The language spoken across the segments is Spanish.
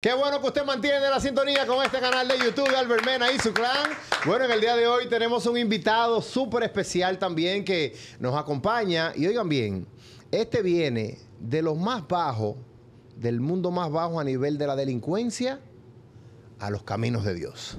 Qué bueno que usted mantiene la sintonía con este canal de YouTube de Albert Mena y su clan. Bueno, en el día de hoy tenemos un invitado súper especial también que nos acompaña. Y oigan bien, este viene de los más bajos, del mundo más bajo a nivel de la delincuencia, a los caminos de Dios.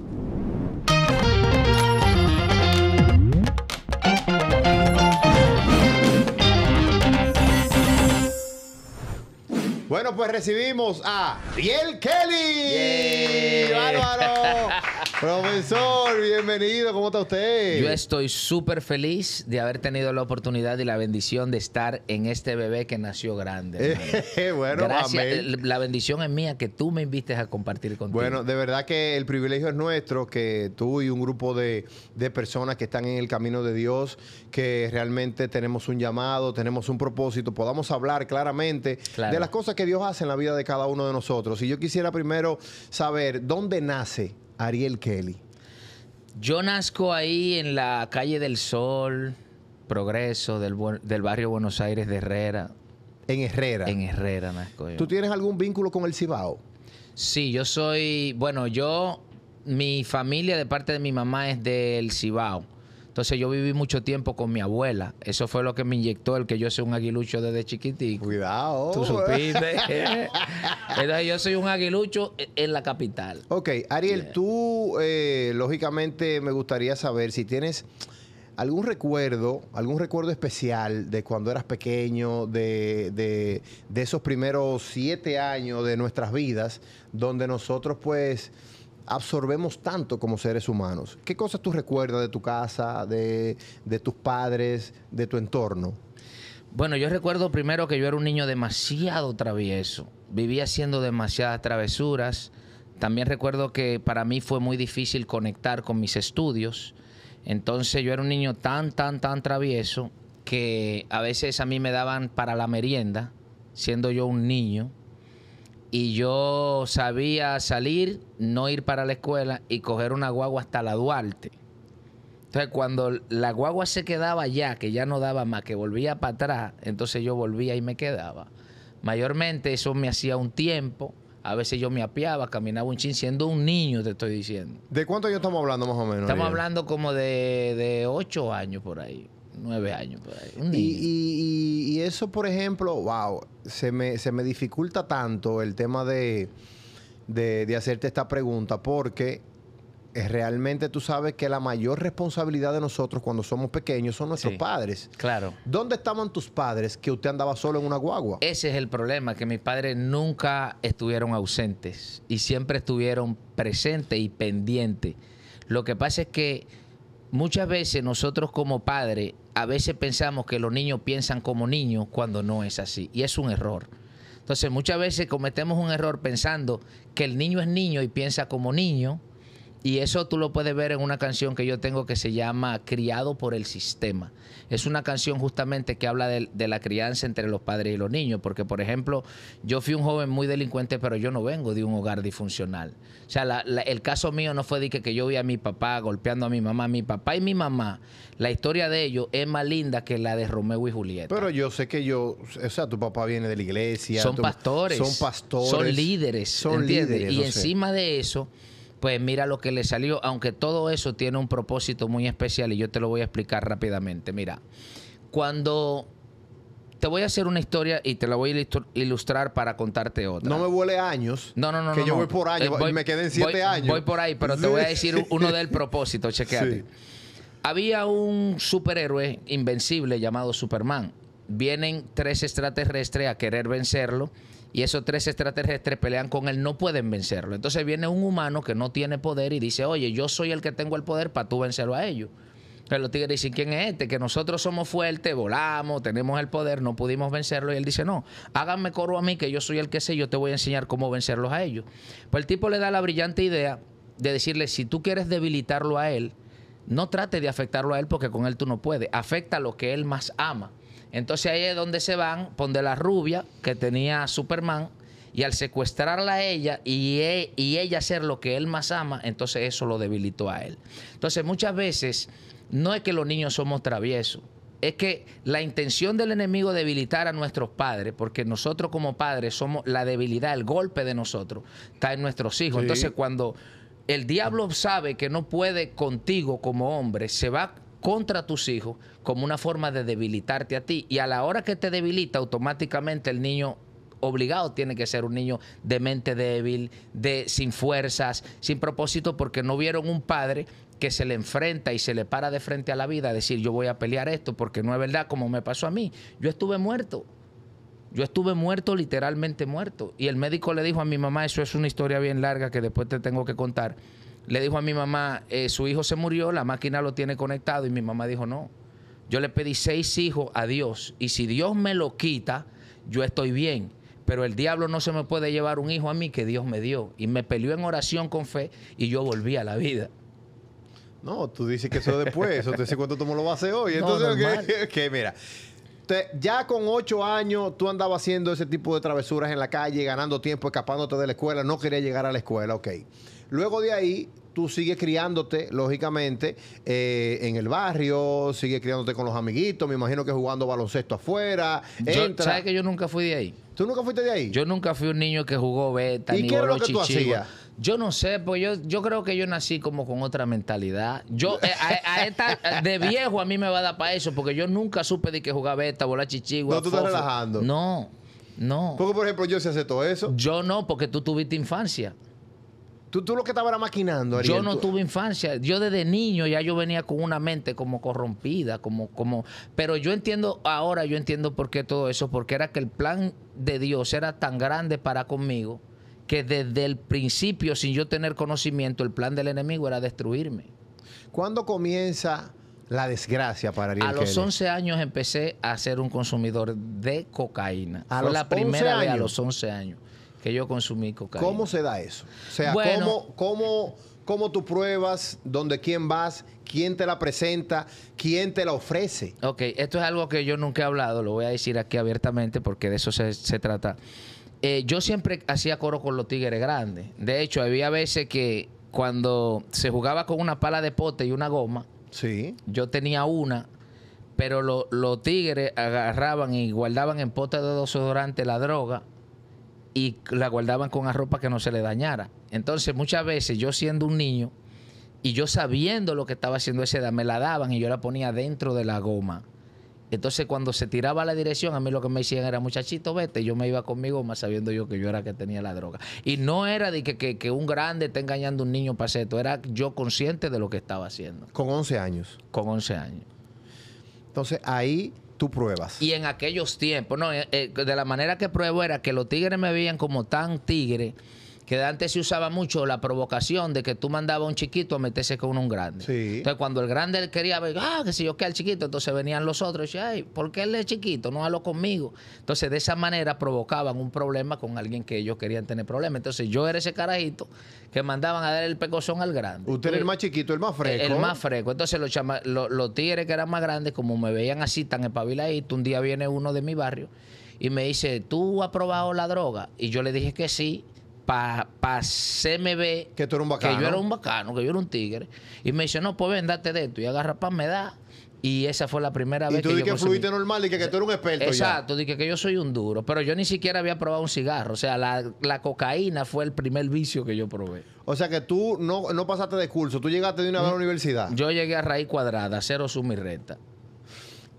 Bueno, pues recibimos a Riel Kelly. ¡Bárbaro! Profesor, bienvenido, ¿cómo está usted? Yo estoy súper feliz de haber tenido la oportunidad y la bendición de estar en este bebé que nació grande. Eh, eh, bueno, Gracias. Eh, la bendición es mía que tú me invites a compartir contigo. Bueno, de verdad que el privilegio es nuestro, que tú y un grupo de, personas que están en el camino de Dios, que realmente tenemos un llamado, tenemos un propósito, podamos hablar claramente de las cosas que Dios hace en la vida de cada uno de nosotros. Y yo quisiera primero saber dónde nace Ariel Kelly? Yo nazco ahí en la calle del Sol, Progreso, del, barrio Buenos Aires de Herrera. En Herrera. En Herrera nazco yo. ¿Tú tienes algún vínculo con el Cibao? Sí, yo soy, bueno, yo, mi familia de parte de mi mamá es del Cibao. Entonces yo viví mucho tiempo con mi abuela. Eso fue lo que me inyectó el que yo soy un aguilucho desde chiquitico. Cuidado. Tú supiste. yo soy un aguilucho en la capital. Ok, Ariel, tú eh, lógicamente me gustaría saber si tienes algún recuerdo, algún recuerdo especial de cuando eras pequeño, de, de, de esos primeros siete años de nuestras vidas, donde nosotros pues absorbemos tanto como seres humanos. ¿Qué cosas tú recuerdas de tu casa, de, de tus padres, de tu entorno? Bueno, yo recuerdo primero que yo era un niño demasiado travieso, vivía haciendo demasiadas travesuras. También recuerdo que para mí fue muy difícil conectar con mis estudios. Entonces yo era un niño tan, tan, tan travieso que a veces a mí me daban para la merienda, siendo yo un niño, y yo sabía salir, no ir para la escuela y coger una guagua hasta la Duarte. Entonces, cuando la guagua se quedaba ya, que ya no daba más, que volvía para atrás, entonces yo volvía y me quedaba. Mayormente eso me hacía un tiempo. A veces yo me apiaba, caminaba un chin, siendo un niño, te estoy diciendo. ¿De cuánto yo estamos hablando más o menos? Estamos hablando como de, de ocho años por ahí nueve años Y, y, eso, por ejemplo, wow, se me, dificulta tanto el tema de, hacerte esta pregunta porque eh, realmente tú sabes que la mayor responsabilidad de nosotros cuando somos pequeños son nuestros padres. Claro. ¿Dónde estaban tus padres que usted andaba solo en una guagua? Ese es el problema, que mis padres nunca estuvieron ausentes y siempre estuvieron presentes y pendientes. Lo que pasa es que muchas veces nosotros como padres a veces pensamos que los niños piensan como niños cuando no es así y es un error. Entonces muchas veces cometemos un error pensando que el niño es niño y piensa como niño y eso tú lo puedes ver en una canción que yo tengo que se llama Criado por el Sistema. Es una canción justamente que habla de, la crianza entre los padres y los niños, porque por ejemplo, yo fui un joven muy delincuente, pero yo no vengo de un hogar disfuncional. O sea, el caso mío no fue de que, yo vi a mi papá golpeando a mi mamá. Mi papá y mi mamá, la historia de ellos es más linda que la de Romeo y Julieta. Pero yo sé que yo, o sea, tu papá viene de la iglesia. Son pastores. Son pastores. Son líderes. Son líderes. Y encima de eso pues mira lo que le salió, aunque todo eso tiene un propósito muy especial y yo te lo voy a explicar rápidamente. Mira, cuando te voy a hacer una historia y te la voy a ilustrar para contarte otra. No me huele años. No, no, no. Que yo voy por años, eh, y me queden siete años. Voy por ahí, pero te voy a decir uno del propósito, chequeate. Había un superhéroe invencible llamado Superman. Vienen tres extraterrestres a querer vencerlo y esos tres extraterrestres pelean con él, no pueden vencerlo. Entonces viene un humano que no tiene poder y dice, oye, yo soy el que tengo el poder para tú vencerlo a ellos. Pero los tigres dicen, ¿quién es este? Que nosotros somos fuertes, volamos, tenemos el poder, no pudimos vencerlo. Y él dice, no, háganme coro a mí, que yo soy el que sé, yo te voy a enseñar cómo vencerlos a ellos. Pues el tipo le da la brillante idea de decirle, si tú quieres debilitarlo a él, no trate de afectarlo a él porque con él tú no puedes. Afecta a lo que él más ama. Entonces ahí es donde se van, donde la rubia que tenía Superman, y al secuestrarla a ella y, e, y ella hacer lo que él más ama, entonces eso lo debilitó a él. Entonces muchas veces no es que los niños somos traviesos, es que la intención del enemigo debilitar a nuestros padres, porque nosotros como padres somos la debilidad, el golpe de nosotros, está en nuestros hijos. Entonces cuando el diablo sabe que no puede contigo como hombre, se va contra tus hijos como una forma de debilitarte a ti. Y a la hora que te debilita, automáticamente el niño obligado tiene que ser un niño de mente débil, de sin fuerzas, sin propósito, porque no vieron un padre que se le enfrenta y se le para de frente a la vida, a decir yo voy a pelear esto porque no es verdad como me pasó a mí. Yo estuve muerto. Yo estuve muerto, literalmente muerto. Y el médico le dijo a mi mamá, eso es una historia bien larga que después te tengo que contar le dijo a mi mamá, eh, su hijo se murió, la máquina lo tiene conectado y mi mamá dijo, no, yo le pedí seis hijos a Dios y si Dios me lo quita, yo estoy bien. Pero el diablo no se me puede llevar un hijo a mí que Dios me dio. Y me peleó en oración con fe y yo volví a la vida. No, tú dices que eso después, eso te dice cuánto tú me lo vas a hacer hoy. Entonces, mira, ya con ocho años tú andabas haciendo ese tipo de travesuras en la calle, ganando tiempo, escapándote de la escuela, no quería llegar a la escuela, ok. Luego de ahí, tú sigues criándote, lógicamente, eh, en el barrio, sigues criándote con los amiguitos, me imagino que jugando baloncesto afuera. ¿Sabes que yo nunca fui de ahí? ¿Tú nunca fuiste de ahí? Yo nunca fui un niño que jugó beta, ¿Y qué era lo que tú hacías? Yo no sé, pues yo, yo creo que yo nací como con otra mentalidad. Yo, eh, a, esta, de viejo a mí me va a dar para eso, porque yo nunca supe de que jugaba beta, volar chichigua. No, tú estás relajando. No, no. Porque, por ejemplo, yo se todo eso. Yo no, porque tú tuviste infancia. Tú, lo que estabas maquinando, Ariel, Yo no tuve infancia. Yo desde niño ya yo venía con una mente como corrompida, como, como... Pero yo entiendo, ahora yo entiendo por qué todo eso, porque era que el plan de Dios era tan grande para conmigo que desde el principio, sin yo tener conocimiento, el plan del enemigo era destruirme. ¿Cuándo comienza la desgracia para Ariel A los 11 años empecé a ser un consumidor de cocaína. ¿A la primera vez a los 11 años que yo consumí cocaína. ¿Cómo se da eso? O sea, ¿cómo, cómo, tú pruebas, dónde quién vas, quién te la presenta, quién te la ofrece? Ok, esto es algo que yo nunca he hablado, lo voy a decir aquí abiertamente porque de eso se, trata. Eh, yo siempre hacía coro con los tigres grandes. De hecho, había veces que cuando se jugaba con una pala de pote y una goma, sí. yo tenía una pero los tigres agarraban y guardaban en pote de desodorante la droga y la guardaban con ropa que no se le dañara. Entonces, muchas veces yo siendo un niño y yo sabiendo lo que estaba haciendo esa edad, me la daban y yo la ponía dentro de la goma. Entonces, cuando se tiraba la dirección, a mí lo que me decían era, muchachito, vete. Yo me iba conmigo más sabiendo yo que yo era que tenía la droga. Y no era de que, un grande esté engañando a un niño para esto. Era yo consciente de lo que estaba haciendo. Con 11 años. Con 11 años. Entonces, ahí tú pruebas. Y en aquellos tiempos, no, eh, eh, de la manera que pruebo era que los tigres me veían como tan tigre que antes se usaba mucho la provocación de que tú mandabas a un chiquito a meterse con un grande. Entonces, cuando el grande quería ver, ah, que si yo que al chiquito, entonces venían los otros y ay, ¿por qué él es chiquito? No hablo conmigo. Entonces, de esa manera provocaban un problema con alguien que ellos querían tener problema. Entonces, yo era ese carajito que mandaban a dar el pecozón al grande. Usted era el más chiquito, el más fresco. El, más fresco. Entonces, los, chama tigres que eran más grandes, como me veían así tan espabiladito un día viene uno de mi barrio y me dice, ¿tú has probado la droga? Y yo le dije que sí para pa hacerme que, tú un bacano. que yo era un bacano, que yo era un tigre. Y me dice, no, pues ven, date de esto. Y agarra pan, me da. Y esa fue la primera vez que. Y tú que fluiste normal y que, tú eres un experto. Exacto, dije que yo soy un duro. Pero yo ni siquiera había probado un cigarro. O sea, la, cocaína fue el primer vicio que yo probé. O sea que tú no, no pasaste de curso, tú llegaste de una vez mm. universidad. Yo llegué a raíz cuadrada, cero suma y recta.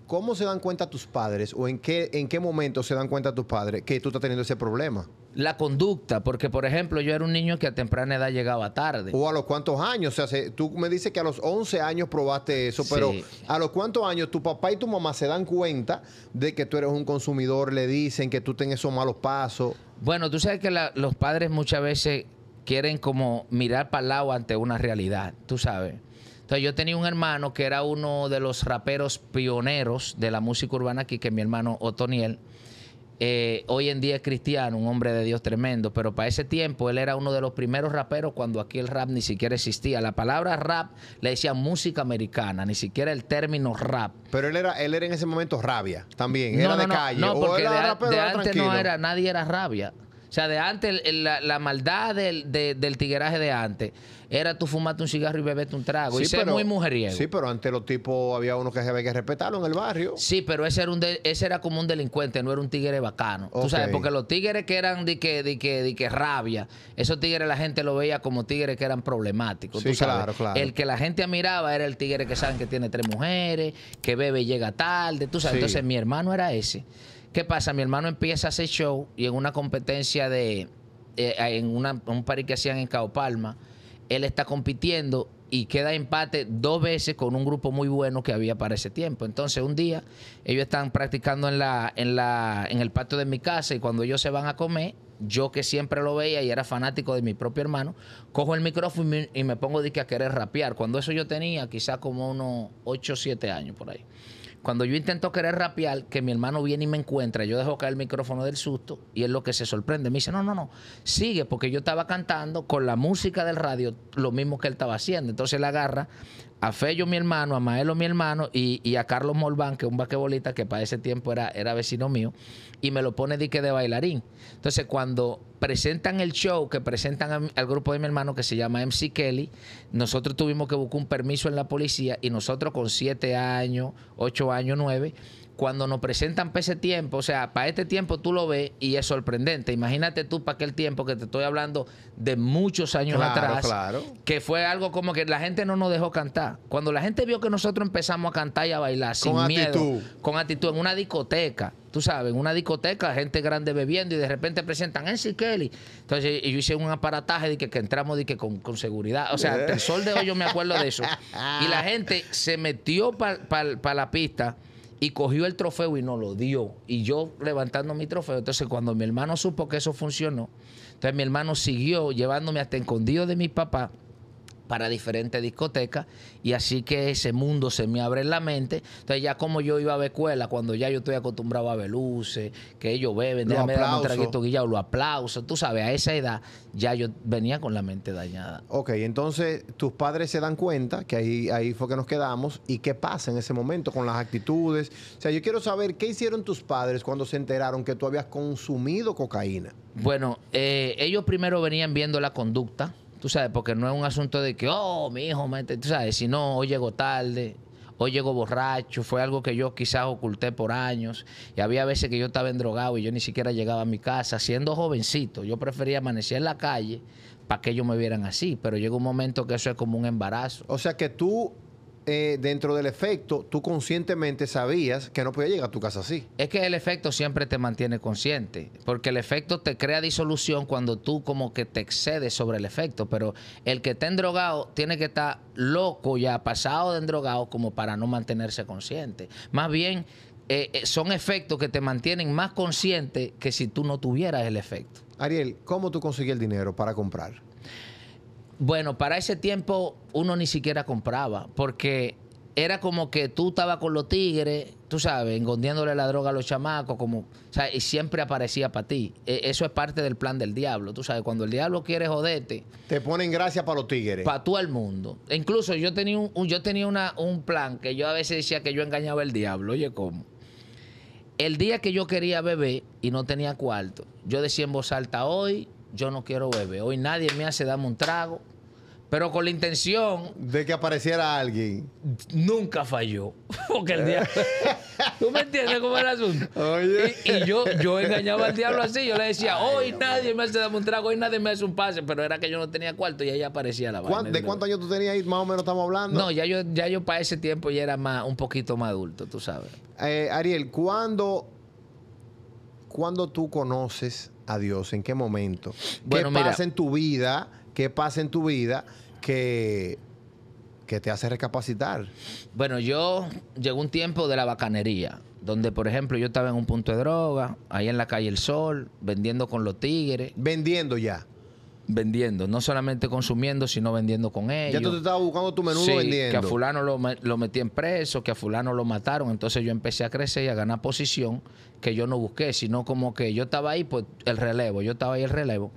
¿Cómo se dan cuenta tus padres o en qué, en qué momento se dan cuenta tus padres que tú estás teniendo ese problema? la conducta, porque por ejemplo yo era un niño que a temprana edad llegaba tarde. ¿O a los cuantos años? O sea, tú me dices que a los 11 años probaste eso, pero a los cuantos años tu papá y tu mamá se dan cuenta de que tú eres un consumidor, le dicen que tú tengas esos malos pasos. Bueno, tú sabes que los padres muchas veces quieren como mirar para el lado ante una realidad, tú sabes. Entonces yo tenía un hermano que era uno de los raperos pioneros de la música urbana aquí, que es mi hermano Otoniel eh, hoy en día es cristiano, un hombre de Dios tremendo, pero para ese tiempo él era uno de los primeros raperos cuando aquí el rap ni siquiera existía. La palabra rap le decía música americana, ni siquiera el término rap. Pero él era, él era en ese momento rabia también, era de calle. No, porque era de, rapero, antes no era, nadie era rabia. O sea, de antes, la, maldad del, tigueraje de antes era tú fumarte un cigarro y beberte un trago. y ser muy mujeriego. Sí, pero antes los tipos había uno que se había que respetarlo en el barrio. Sí, pero ese era un ese era como un delincuente, no era un tigre bacano. Tú sabes, porque los tigres que eran de que, de que, de rabia, esos tigres la gente lo veía como tigres que eran problemáticos. Sí, Claro, claro. El que la gente admiraba era el tigre que saben que tiene tres mujeres, que bebe y llega tarde. Tú sabes, entonces mi hermano era ese. ¿Qué pasa? Mi hermano empieza a hacer show y en una competencia de. Eh, en un parís que hacían en Cao Palma, él está compitiendo y queda empate dos veces con un grupo muy bueno que había para ese tiempo. Entonces, un día ellos están practicando en la en la en el patio de mi casa y cuando ellos se van a comer, yo que siempre lo veía y era fanático de mi propio hermano, cojo el micrófono y me, pongo a querer rapear. Cuando eso yo tenía quizás como unos 8 o 7 años por ahí. Cuando yo intento querer rapear, que mi hermano viene y me encuentra, yo dejo caer el micrófono del susto y es lo que se sorprende. Me dice, no, no, no, sigue, porque yo estaba cantando con la música del radio lo mismo que él estaba haciendo. Entonces él agarra a Fello, mi hermano, a Maelo, mi hermano, y, a Carlos Molván, que es un basquetbolista que para ese tiempo era, era vecino mío, y me lo pone dique de bailarín. Entonces, cuando presentan el show que presentan al grupo de mi hermano, que se llama MC Kelly, nosotros tuvimos que buscar un permiso en la policía y nosotros con siete años, ocho años, nueve, cuando nos presentan para ese tiempo, o sea, para este tiempo tú lo ves y es sorprendente. Imagínate tú para aquel tiempo que te estoy hablando de muchos años atrás, claro. que fue algo como que la gente no nos dejó cantar. Cuando la gente vio que nosotros empezamos a cantar y a bailar sin miedo, con actitud, en una discoteca, tú sabes, en una discoteca, gente grande bebiendo y de repente presentan Ensi Kelly. Entonces, yo hice un aparataje de que, entramos que con, seguridad. O sea, el sol de hoy yo me acuerdo de eso. Y la gente se metió para la pista y cogió el trofeo y no lo dio. Y yo levantando mi trofeo. Entonces, cuando mi hermano supo que eso funcionó, entonces mi hermano siguió llevándome hasta escondido de mi papá para diferentes discotecas y así que ese mundo se me abre en la mente. Entonces ya como yo iba a ver escuela, cuando ya yo estoy acostumbrado a ver luces, que ellos beben, los déjame darme un traguito guillado, lo aplauso, tú sabes, a esa edad ya yo venía con la mente dañada. Ok, entonces tus padres se dan cuenta que ahí, ahí fue que nos quedamos y qué pasa en ese momento con las actitudes. O sea, yo quiero saber qué hicieron tus padres cuando se enteraron que tú habías consumido cocaína. Bueno, eh, ellos primero venían viendo la conducta Tú sabes, porque no es un asunto de que, oh, mi hijo, tú sabes, si no, hoy llego tarde, hoy llego borracho, fue algo que yo quizás oculté por años. Y había veces que yo estaba endrogado y yo ni siquiera llegaba a mi casa. Siendo jovencito, yo prefería amanecer en la calle para que ellos me vieran así, pero llega un momento que eso es como un embarazo. O sea que tú eh, dentro del efecto, tú conscientemente sabías que no podía llegar a tu casa así. Es que el efecto siempre te mantiene consciente, porque el efecto te crea disolución cuando tú como que te excedes sobre el efecto, pero el que está endrogado tiene que estar loco ya, pasado de endrogado como para no mantenerse consciente. Más bien, eh, eh, son efectos que te mantienen más consciente que si tú no tuvieras el efecto. Ariel, ¿cómo tú conseguí el dinero para comprar? Bueno, para ese tiempo uno ni siquiera compraba, porque era como que tú estabas con los tigres, tú sabes, engondiéndole la droga a los chamacos, como, y siempre aparecía para ti. E, eso es parte del plan del diablo, tú sabes, cuando el diablo quiere joderte. Te ponen gracia para los tigres. Para todo el mundo. E incluso yo tenía, un, yo tenía una, un plan que yo a veces decía que yo engañaba al diablo, oye, ¿cómo? El día que yo quería beber y no tenía cuarto, yo decía en voz alta, hoy yo no quiero beber, hoy nadie me hace darme un trago, pero con la intención de que apareciera alguien. Nunca falló, porque el diablo. ¿Tú me entiendes cómo era el asunto? Y, yo, yo engañaba al diablo así. Yo le decía, hoy nadie me hace un trago, hoy nadie me hace un pase. Pero era que yo no tenía cuarto y ahí aparecía la vaina. ¿De cuántos años tú tenías ahí? Más o menos estamos hablando. No, ya yo, ya yo para ese tiempo ya era más, un poquito más adulto, tú sabes. Eh, Ariel, ¿cuándo, ¿cuándo tú conoces a Dios? ¿En qué momento? ¿Qué pasa en tu vida? ¿Qué pasa en tu vida? que, te hace recapacitar? Bueno, yo llegó un tiempo de la bacanería, donde por ejemplo yo estaba en un punto de droga, ahí en la calle El Sol, vendiendo con los tigres. Vendiendo ya. Vendiendo, no solamente consumiendo, sino vendiendo con ellos. Ya tú te estabas buscando tu menudo vendiendo. Que a fulano lo, lo metí en preso, que a fulano lo mataron. Entonces yo empecé a crecer y a ganar posición que yo no busqué, sino como que yo estaba ahí pues, el relevo, yo estaba ahí el relevo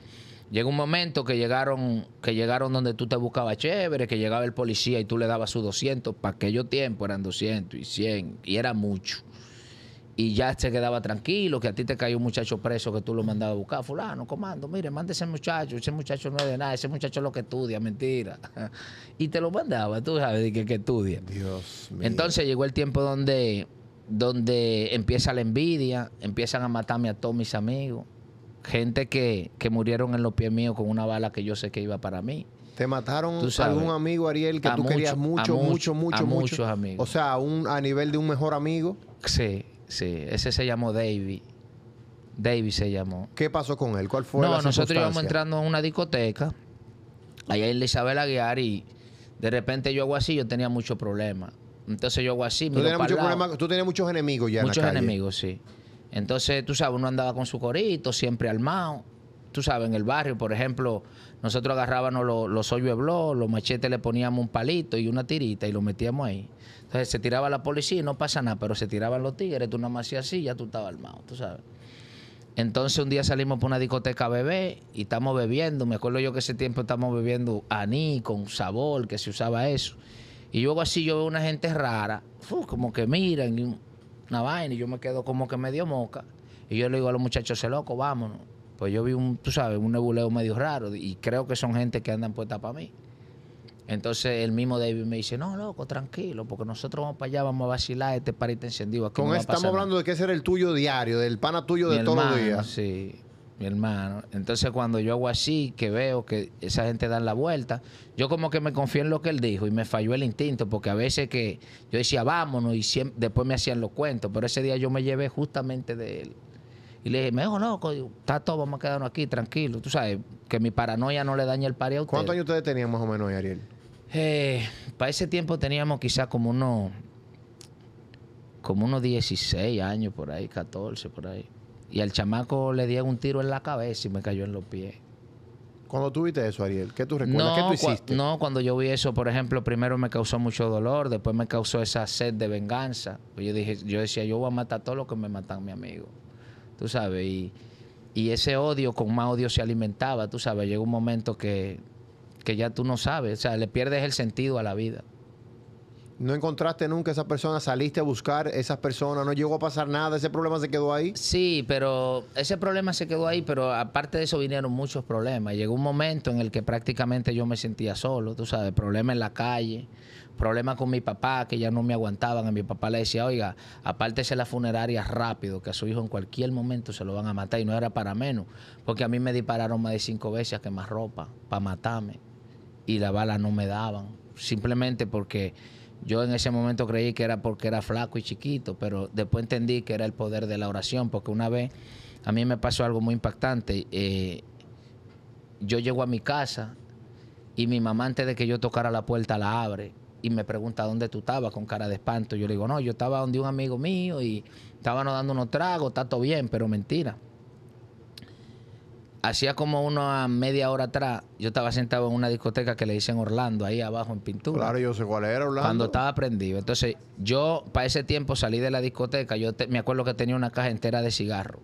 llegó un momento que llegaron, que llegaron donde tú te buscabas chévere, que llegaba el policía y tú le dabas sus 200. Para aquello tiempo eran 200 y 100 y era mucho. Y ya te quedaba tranquilo, que a ti te cayó un muchacho preso que tú lo mandabas a buscar. Fulano, comando, mire, mande ese muchacho. Ese muchacho no es de nada, ese muchacho es lo que estudia, mentira. y te lo mandaba, tú sabes, que, que estudia. Dios Entonces llegó el tiempo donde donde empieza la envidia, empiezan a matarme a todos mis amigos, gente que, murieron en los pies míos con una bala que yo sé que iba para mí. ¿Te mataron algún amigo, Ariel, que tú querías mucho, mucho, mucho, mucho? muchos amigos. O sea, un, a nivel de un mejor amigo. Sí, sí. Ese se llamó David. David se llamó. ¿Qué pasó con él? ¿Cuál fue no, la No, nosotros íbamos entrando a una discoteca, allá en Isabel Aguiar, y de repente yo hago así, yo tenía muchos problemas. Entonces yo hago así, me tenías, tú tenías muchos enemigos ya Muchos enemigos, sí. Entonces, tú sabes, uno andaba con su corito, siempre armado. Tú sabes, en el barrio, por ejemplo, nosotros agarrábamos los, los hoyos los machetes le poníamos un palito y una tirita y lo metíamos ahí. Entonces se tiraba la policía y no pasa nada, pero se tiraban los tigres, tú nada más hacías así, ya tú estabas armado, tú sabes. Entonces un día salimos por una discoteca bebé y estamos bebiendo. Me acuerdo yo que ese tiempo estamos bebiendo aní con sabor, que se usaba eso. Y luego así yo veo una gente rara, como que miran, una vaina y yo me quedo como que medio moca. Y yo le digo a los muchachos, se loco, vámonos. Pues yo vi un, tú sabes, un nebuleo medio raro y creo que son gente que andan puesta para mí. Entonces el mismo David me dice, no, loco, tranquilo, porque nosotros vamos para allá, vamos a vacilar este parita encendido. Con estamos hablando de que ese era el tuyo diario, del pana tuyo de todos los días. Sí, mi hermano. Entonces cuando yo hago así, que veo que esa gente da la vuelta, yo como que me confío en lo que él dijo y me falló el instinto, porque a veces que yo decía vámonos y después me hacían los cuentos, pero ese día yo me llevé justamente de él. Y le dije, me dijo, está todo, vamos a quedarnos aquí, tranquilo. Tú sabes, que mi paranoia no le daña el pari ¿Cuántos años ustedes tenían más o menos, Ariel? Eh, para ese tiempo teníamos quizás como unos, como unos 16 años por ahí, 14 por ahí. Y al chamaco le dieron un tiro en la cabeza y me cayó en los pies. ¿Cuándo tuviste eso, Ariel, ¿qué tú recuerdas? No, ¿Qué tú hiciste? no, cuando yo vi eso, por ejemplo, primero me causó mucho dolor, después me causó esa sed de venganza. Yo dije, yo decía, yo voy a matar a todos los que me matan mi amigo. Tú sabes, y, ese odio con más odio se alimentaba, tú sabes, llega un momento que, que ya tú no sabes, o sea, le pierdes el sentido a la vida. No encontraste nunca a esa persona, saliste a buscar esas personas, no llegó a pasar nada, ese problema se quedó ahí. Sí, pero ese problema se quedó ahí, pero aparte de eso vinieron muchos problemas. Llegó un momento en el que prácticamente yo me sentía solo, tú sabes, problemas en la calle, problemas con mi papá que ya no me aguantaban. A mi papá le decía, oiga, apártese la funeraria rápido, que a su hijo en cualquier momento se lo van a matar. Y no era para menos, porque a mí me dispararon más de cinco veces que más ropa para matarme. Y la bala no me daban, simplemente porque yo en ese momento creí que era porque era flaco y chiquito, pero después entendí que era el poder de la oración, porque una vez a mí me pasó algo muy impactante. Eh, yo llego a mi casa y mi mamá antes de que yo tocara la puerta la abre y me pregunta dónde tú estabas con cara de espanto. Yo le digo, no, yo estaba donde un amigo mío y estábamos dando unos tragos, está todo bien, pero mentira hacía como una media hora atrás, yo estaba sentado en una discoteca que le dicen Orlando, ahí abajo en pintura. Claro, yo sé cuál era Orlando. Cuando estaba aprendido, Entonces, yo para ese tiempo salí de la discoteca, yo me acuerdo que tenía una caja entera de cigarros.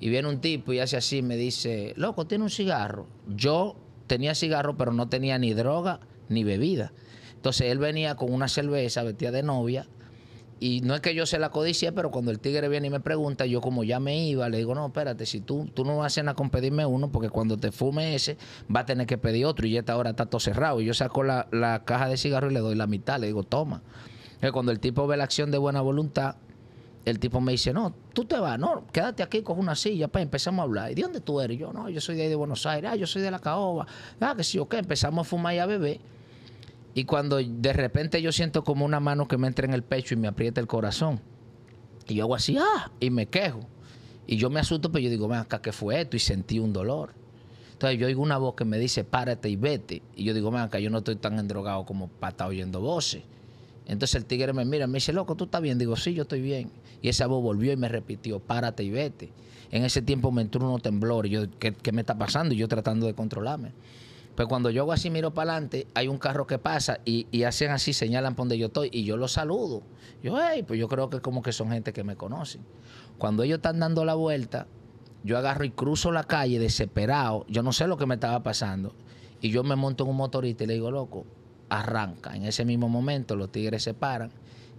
Y viene un tipo y hace así, me dice, loco, tiene un cigarro. Yo tenía cigarro, pero no tenía ni droga ni bebida. Entonces él venía con una cerveza vestía de novia y no es que yo se la codicia, pero cuando el tigre viene y me pregunta, yo como ya me iba, le digo, no, espérate, si tú, tú no vas a hacer nada con pedirme uno, porque cuando te fume ese, va a tener que pedir otro y ya está ahora está todo cerrado. Y yo saco la, caja de cigarro y le doy la mitad, le digo, toma. y cuando el tipo ve la acción de buena voluntad, el tipo me dice, no, tú te vas, no, quédate aquí, coge una silla, para empezamos a hablar. ¿Y de dónde tú eres? Yo, no, yo soy de ahí de Buenos Aires, ah, yo soy de la caoba, ah, que sí, qué, empezamos a fumar y a beber. Y cuando de repente yo siento como una mano que me entra en el pecho y me aprieta el corazón. Y yo hago así, ah, y me quejo. Y yo me asusto, pero yo digo, ven acá, ¿qué fue esto? Y sentí un dolor. Entonces yo oigo una voz que me dice, párate y vete. Y yo digo, ven acá, yo no estoy tan endrogado como para estar oyendo voces. Entonces el tigre me mira, me dice, loco, ¿tú estás bien? Digo, sí, yo estoy bien. Y esa voz volvió y me repitió, párate y vete. En ese tiempo me entró uno temblor yo, ¿qué, qué me está pasando? Y yo tratando de controlarme. Pues cuando yo hago así, miro para adelante, hay un carro que pasa y, hacen así, señalan por donde yo estoy y yo los saludo. Yo, hey, pues yo creo que como que son gente que me conocen Cuando ellos están dando la vuelta, yo agarro y cruzo la calle desesperado. Yo no sé lo que me estaba pasando. Y yo me monto en un motorista y le digo, loco, arranca. En ese mismo momento los tigres se paran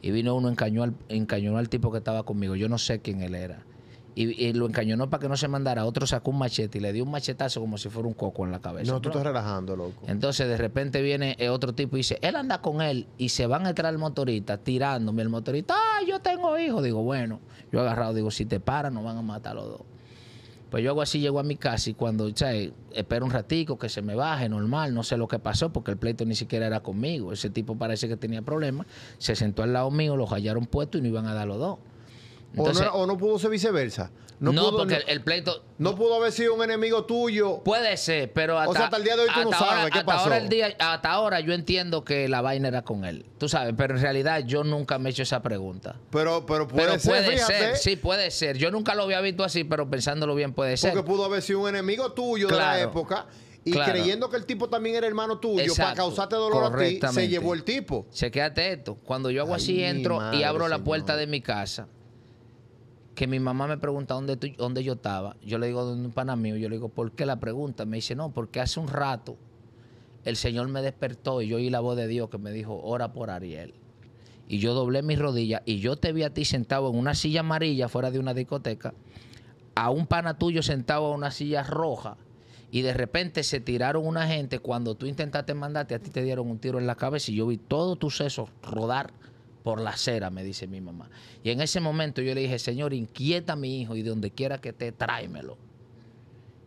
y vino uno, encañó al, encañó al tipo que estaba conmigo. Yo no sé quién él era y, lo encañonó para que no se mandara. Otro sacó un machete y le dio un machetazo como si fuera un coco en la cabeza. No, tú estás relajando, loco. Entonces, de repente viene eh, otro tipo y dice, él anda con él y se van a entrar el motorista tirándome. El motorista, ah, yo tengo hijo Digo, bueno, yo agarrado, digo, si te paran, nos van a matar los dos. Pues yo hago así, llego a mi casa y cuando, sea, Espero un ratico que se me baje, normal, no sé lo que pasó porque el pleito ni siquiera era conmigo. Ese tipo parece que tenía problemas. Se sentó al lado mío, lo hallaron puesto y no iban a dar los dos o, no, pudo ser viceversa. No, pudo, porque el pleito. No pudo haber sido un enemigo tuyo. Puede ser, pero hasta. el día de hoy tú no sabes qué hasta pasó. Ahora hasta ahora yo entiendo que la vaina era con él. Tú sabes, pero en realidad yo nunca me he hecho esa pregunta. Pero, pero puede, ser, Sí, puede ser. Yo nunca lo había visto así, pero pensándolo bien puede ser. Porque pudo haber sido un enemigo tuyo de la época. Y creyendo que el tipo también era hermano tuyo, para causarte dolor a ti, se llevó el tipo. Se quédate esto. Cuando yo hago así, entro y abro la puerta de mi casa que mi mamá me pregunta dónde, dónde yo estaba. Yo le digo dónde un pana mío. Yo le digo, ¿por qué la pregunta? Me dice, no, porque hace un rato el Señor me despertó y yo oí la voz de Dios que me dijo, ora por Ariel. Y yo doblé mis rodillas y yo te vi a ti sentado en una silla amarilla fuera de una discoteca, a un pana tuyo sentado en una silla roja y de repente se tiraron una gente. Cuando tú intentaste mandarte, a ti te dieron un tiro en la cabeza y yo vi todos tus sesos rodar por la cera, me dice mi mamá. Y en ese momento yo le dije, Señor, inquieta a mi hijo y de donde quiera que esté, tráemelo.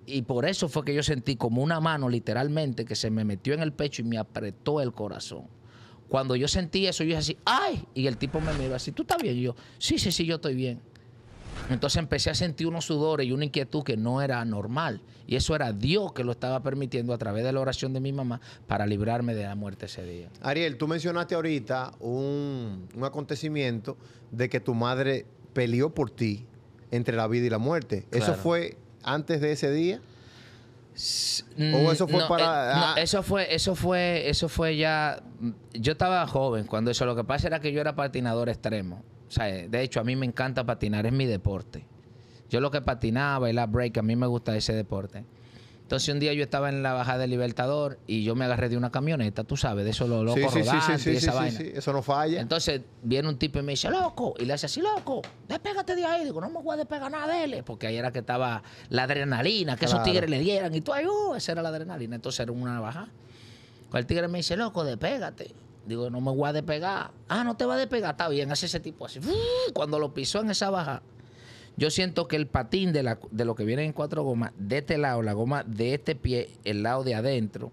Y por eso fue que yo sentí como una mano literalmente que se me metió en el pecho y me apretó el corazón. Cuando yo sentí eso, yo dije así, ¡ay! Y el tipo me miró así, ¿tú estás bien? Y yo, sí, sí, sí, yo estoy bien. Entonces empecé a sentir unos sudores y una inquietud que no era normal. Y eso era Dios que lo estaba permitiendo a través de la oración de mi mamá para librarme de la muerte ese día. Ariel, tú mencionaste ahorita un, acontecimiento de que tu madre peleó por ti entre la vida y la muerte. ¿Eso fue antes de ese día? ¿O eso mm, fue para.? Eh, ah? eso fue, eso fue, eso fue ya. Yo estaba joven cuando eso. Lo que pasa era que yo era patinador extremo sea, eh, de hecho, a mí me encanta patinar, es mi deporte. Yo lo que patinaba, la break, a mí me gusta ese deporte. Entonces un día yo estaba en la bajada del Libertador y yo me agarré de una camioneta, tú sabes, de eso lo loco sí, sí, sí, y esa vaina. eso no falla. Entonces viene un tipo y me dice, loco, y le hace así, loco, despégate de ahí. Digo, no me voy a despegar nada de él, porque ahí era que estaba la adrenalina, que esos tigres le dieran, y tú ahí, uh, esa era la adrenalina. Entonces era una bajada. ¿Cuál el tigre me dice, loco, despégate. Digo, no me voy a despegar. Ah, no te va a despegar. Está bien, hace ese tipo así. Cuando lo pisó en esa baja, yo siento que el patín de, la, de lo que viene en cuatro gomas, de este lado, la goma de este pie, el lado de adentro,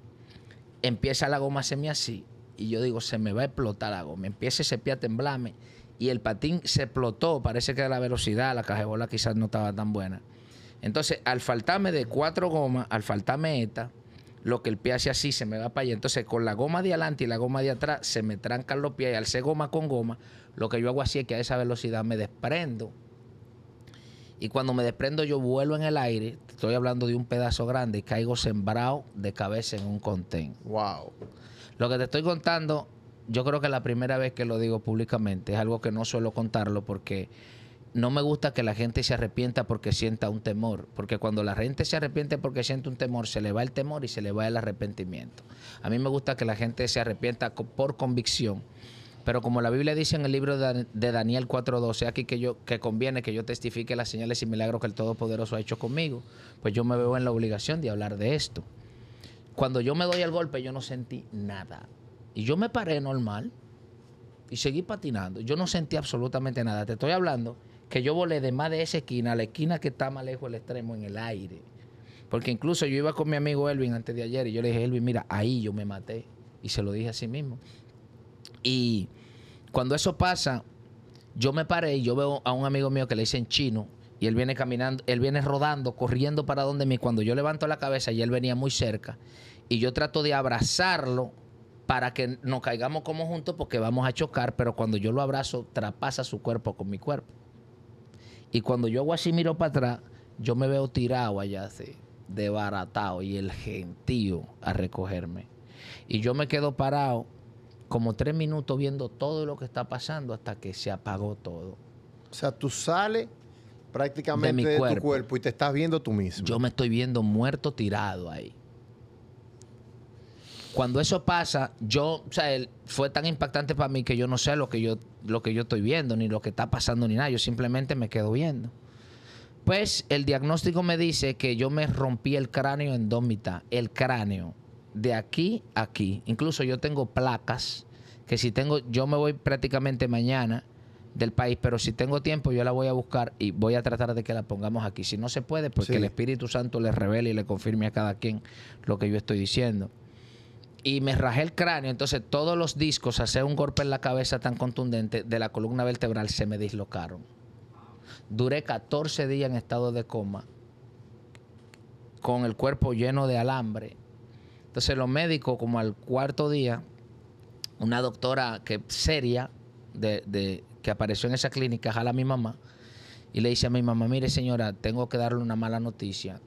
empieza la goma semi así. Y yo digo, se me va a explotar la goma. Empieza ese pie a temblarme. Y el patín se explotó. Parece que la velocidad, la cajebola quizás no estaba tan buena. Entonces, al faltarme de cuatro gomas, al faltarme esta, lo que el pie hace así, se me va para allá. Entonces, con la goma de adelante y la goma de atrás, se me trancan los pies. Y al ser goma con goma, lo que yo hago así es que a esa velocidad me desprendo. Y cuando me desprendo, yo vuelo en el aire. Estoy hablando de un pedazo grande y caigo sembrado de cabeza en un contén. Wow. Lo que te estoy contando, yo creo que es la primera vez que lo digo públicamente. Es algo que no suelo contarlo porque no me gusta que la gente se arrepienta porque sienta un temor, porque cuando la gente se arrepiente porque siente un temor, se le va el temor y se le va el arrepentimiento. A mí me gusta que la gente se arrepienta por convicción, pero como la Biblia dice en el libro de Daniel 4:12, aquí que yo que conviene que yo testifique las señales y milagros que el Todopoderoso ha hecho conmigo, pues yo me veo en la obligación de hablar de esto. Cuando yo me doy el golpe, yo no sentí nada. Y yo me paré normal y seguí patinando. Yo no sentí absolutamente nada. Te estoy hablando que yo volé de más de esa esquina a la esquina que está más lejos del extremo en el aire. Porque incluso yo iba con mi amigo Elvin antes de ayer y yo le dije, Elvin, mira, ahí yo me maté. Y se lo dije a sí mismo. Y cuando eso pasa, yo me paré y yo veo a un amigo mío que le dicen chino y él viene caminando, él viene rodando, corriendo para donde me Cuando yo levanto la cabeza y él venía muy cerca y yo trato de abrazarlo para que nos caigamos como juntos porque vamos a chocar, pero cuando yo lo abrazo, trapasa su cuerpo con mi cuerpo. Y cuando yo hago así, miro para atrás, yo me veo tirado allá así, desbaratado y el gentío a recogerme. Y yo me quedo parado como tres minutos viendo todo lo que está pasando hasta que se apagó todo. O sea, tú sales prácticamente de, tu cuerpo y te estás viendo tú mismo. Yo me estoy viendo muerto tirado ahí cuando eso pasa, yo, o sea, fue tan impactante para mí que yo no sé lo que yo, lo que yo estoy viendo, ni lo que está pasando, ni nada. Yo simplemente me quedo viendo. Pues el diagnóstico me dice que yo me rompí el cráneo en dos mitad, el cráneo, de aquí a aquí. Incluso yo tengo placas que si tengo, yo me voy prácticamente mañana del país, pero si tengo tiempo yo la voy a buscar y voy a tratar de que la pongamos aquí. Si no se puede, porque pues el Espíritu Santo le revele y le confirme a cada quien lo que yo estoy diciendo y me rajé el cráneo. Entonces, todos los discos, hacer un golpe en la cabeza tan contundente de la columna vertebral, se me dislocaron. Duré 14 días en estado de coma, con el cuerpo lleno de alambre. Entonces, los médicos, como al cuarto día, una doctora que seria, de, que apareció en esa clínica, jala a mi mamá, y le dice a mi mamá: Mire, señora, tengo que darle una mala noticia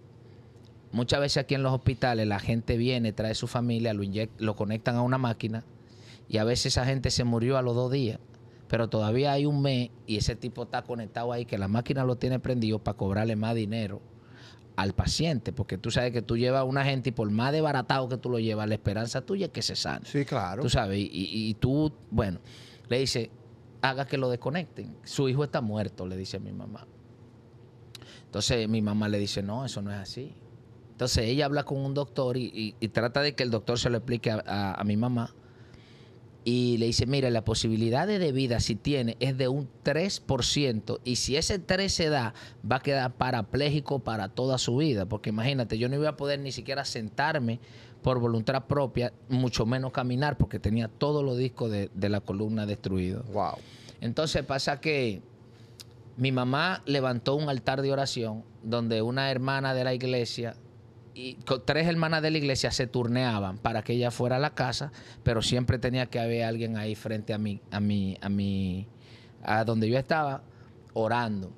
Muchas veces aquí en los hospitales la gente viene, trae su familia, lo, conectan a una máquina y a veces esa gente se murió a los dos días, pero todavía hay un mes y ese tipo está conectado ahí que la máquina lo tiene prendido para cobrarle más dinero al paciente, porque tú sabes que tú llevas a una gente y por más desbaratado que tú lo llevas, la esperanza tuya es que se sane. Sí, claro. Tú sabes, y, tú, bueno, le dice, haga que lo desconecten. Su hijo está muerto, le dice a mi mamá. Entonces mi mamá le dice, no, eso no es así. Entonces ella habla con un doctor y, trata de que el doctor se lo explique a, mi mamá. Y le dice, mira, la posibilidad de vida si tiene es de un 3%. Y si ese 3 se da, va a quedar parapléjico para toda su vida. Porque imagínate, yo no iba a poder ni siquiera sentarme por voluntad propia, mucho menos caminar, porque tenía todos los discos de, de la columna destruidos. Wow. Entonces pasa que mi mamá levantó un altar de oración donde una hermana de la iglesia y tres hermanas de la iglesia se turneaban para que ella fuera a la casa, pero siempre tenía que haber alguien ahí frente a mí, a mí, a mí, a donde yo estaba orando.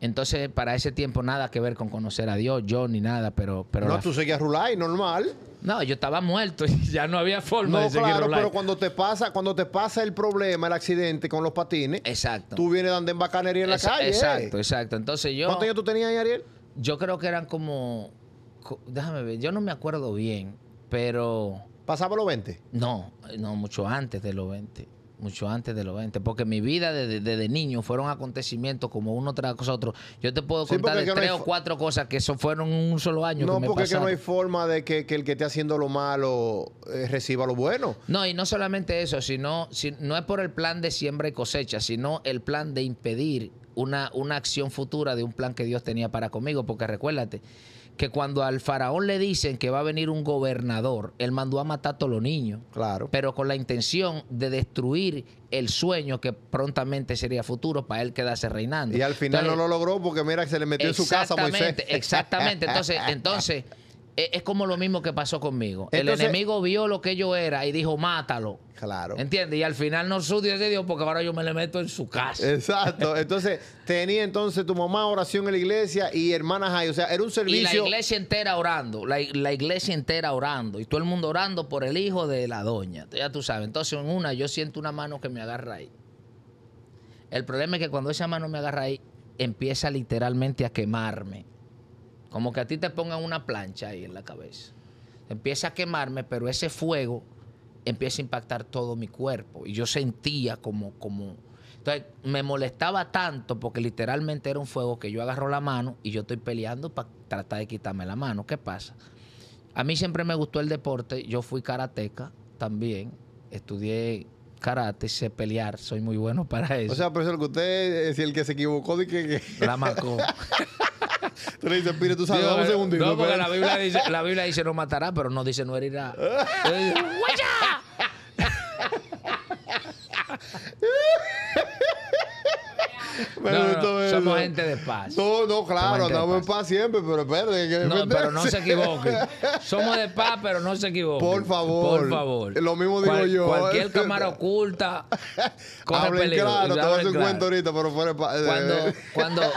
Entonces, para ese tiempo nada que ver con conocer a Dios, yo ni nada, pero... pero no, tú seguías Rulay, normal. No, yo estaba muerto y ya no había forma de seguir pero cuando te pasa, cuando te pasa el problema, el accidente con los patines, exacto. tú vienes dando en bacanería en la calle. ¿eh? Exacto, exacto. Entonces yo... ¿Cuántos años tú tenías ahí, Ariel? Yo creo que eran como déjame ver, yo no me acuerdo bien, pero... ¿Pasaba los 20? No, no, mucho antes de los 20. Mucho antes de los 20. Porque mi vida desde, niño fueron acontecimientos como uno tras otro. Yo te puedo contar de tres o cuatro cosas que eso fueron un solo año. No, porque no hay forma de que, que, el que esté haciendo lo malo eh, reciba lo bueno. No, y no solamente eso, sino si, no es por el plan de siembra y cosecha, sino el plan de impedir una, una acción futura de un plan que Dios tenía para conmigo. Porque recuérdate que cuando al faraón le dicen que va a venir un gobernador, él mandó a matar a todos los niños. Claro. Pero con la intención de destruir el sueño que prontamente sería futuro para él quedarse reinando. Y al final no lo logró porque mira que se le metió en su casa a Moisés. Exactamente, exactamente. Entonces, entonces es como lo mismo que pasó conmigo. el enemigo vio lo que yo era y dijo, mátalo. Claro. ¿Entiendes? Y al final no sucedió de Dios porque ahora yo me le meto en su casa. Exacto. Entonces, tenía entonces tu mamá oración en la iglesia y hermanas hay O sea, era un servicio. Y la iglesia entera orando. La, la, iglesia entera orando. Y todo el mundo orando por el hijo de la doña. Ya tú sabes. Entonces, en una, yo siento una mano que me agarra ahí. El problema es que cuando esa mano me agarra ahí, empieza literalmente a quemarme. Como que a ti te pongan una plancha ahí en la cabeza. Empieza a quemarme, pero ese fuego empieza a impactar todo mi cuerpo. Y yo sentía como, como. Entonces me molestaba tanto porque literalmente era un fuego que yo agarro la mano y yo estoy peleando para tratar de quitarme la mano. ¿Qué pasa? A mí siempre me gustó el deporte. Yo fui karateca también. Estudié karate, sé pelear, soy muy bueno para eso. O sea, profesor, que usted, es eh, el que se equivocó, de que... La macó. le un No, porque pues". la Biblia, dice, no matará, pero no dice no herirá. Me somos gente de paz. No, no, claro, estamos en paz siempre, pero espérate. no, pero no se equivoquen. Somos de paz, pero no se equivoquen. Por favor. Por favor. Lo mismo digo yo. Cualquier eh. cámara oculta. Coge Hablen peligro, claro, te voy a hacer un cuento ahorita, pero fuera de paz. Cuando. cuando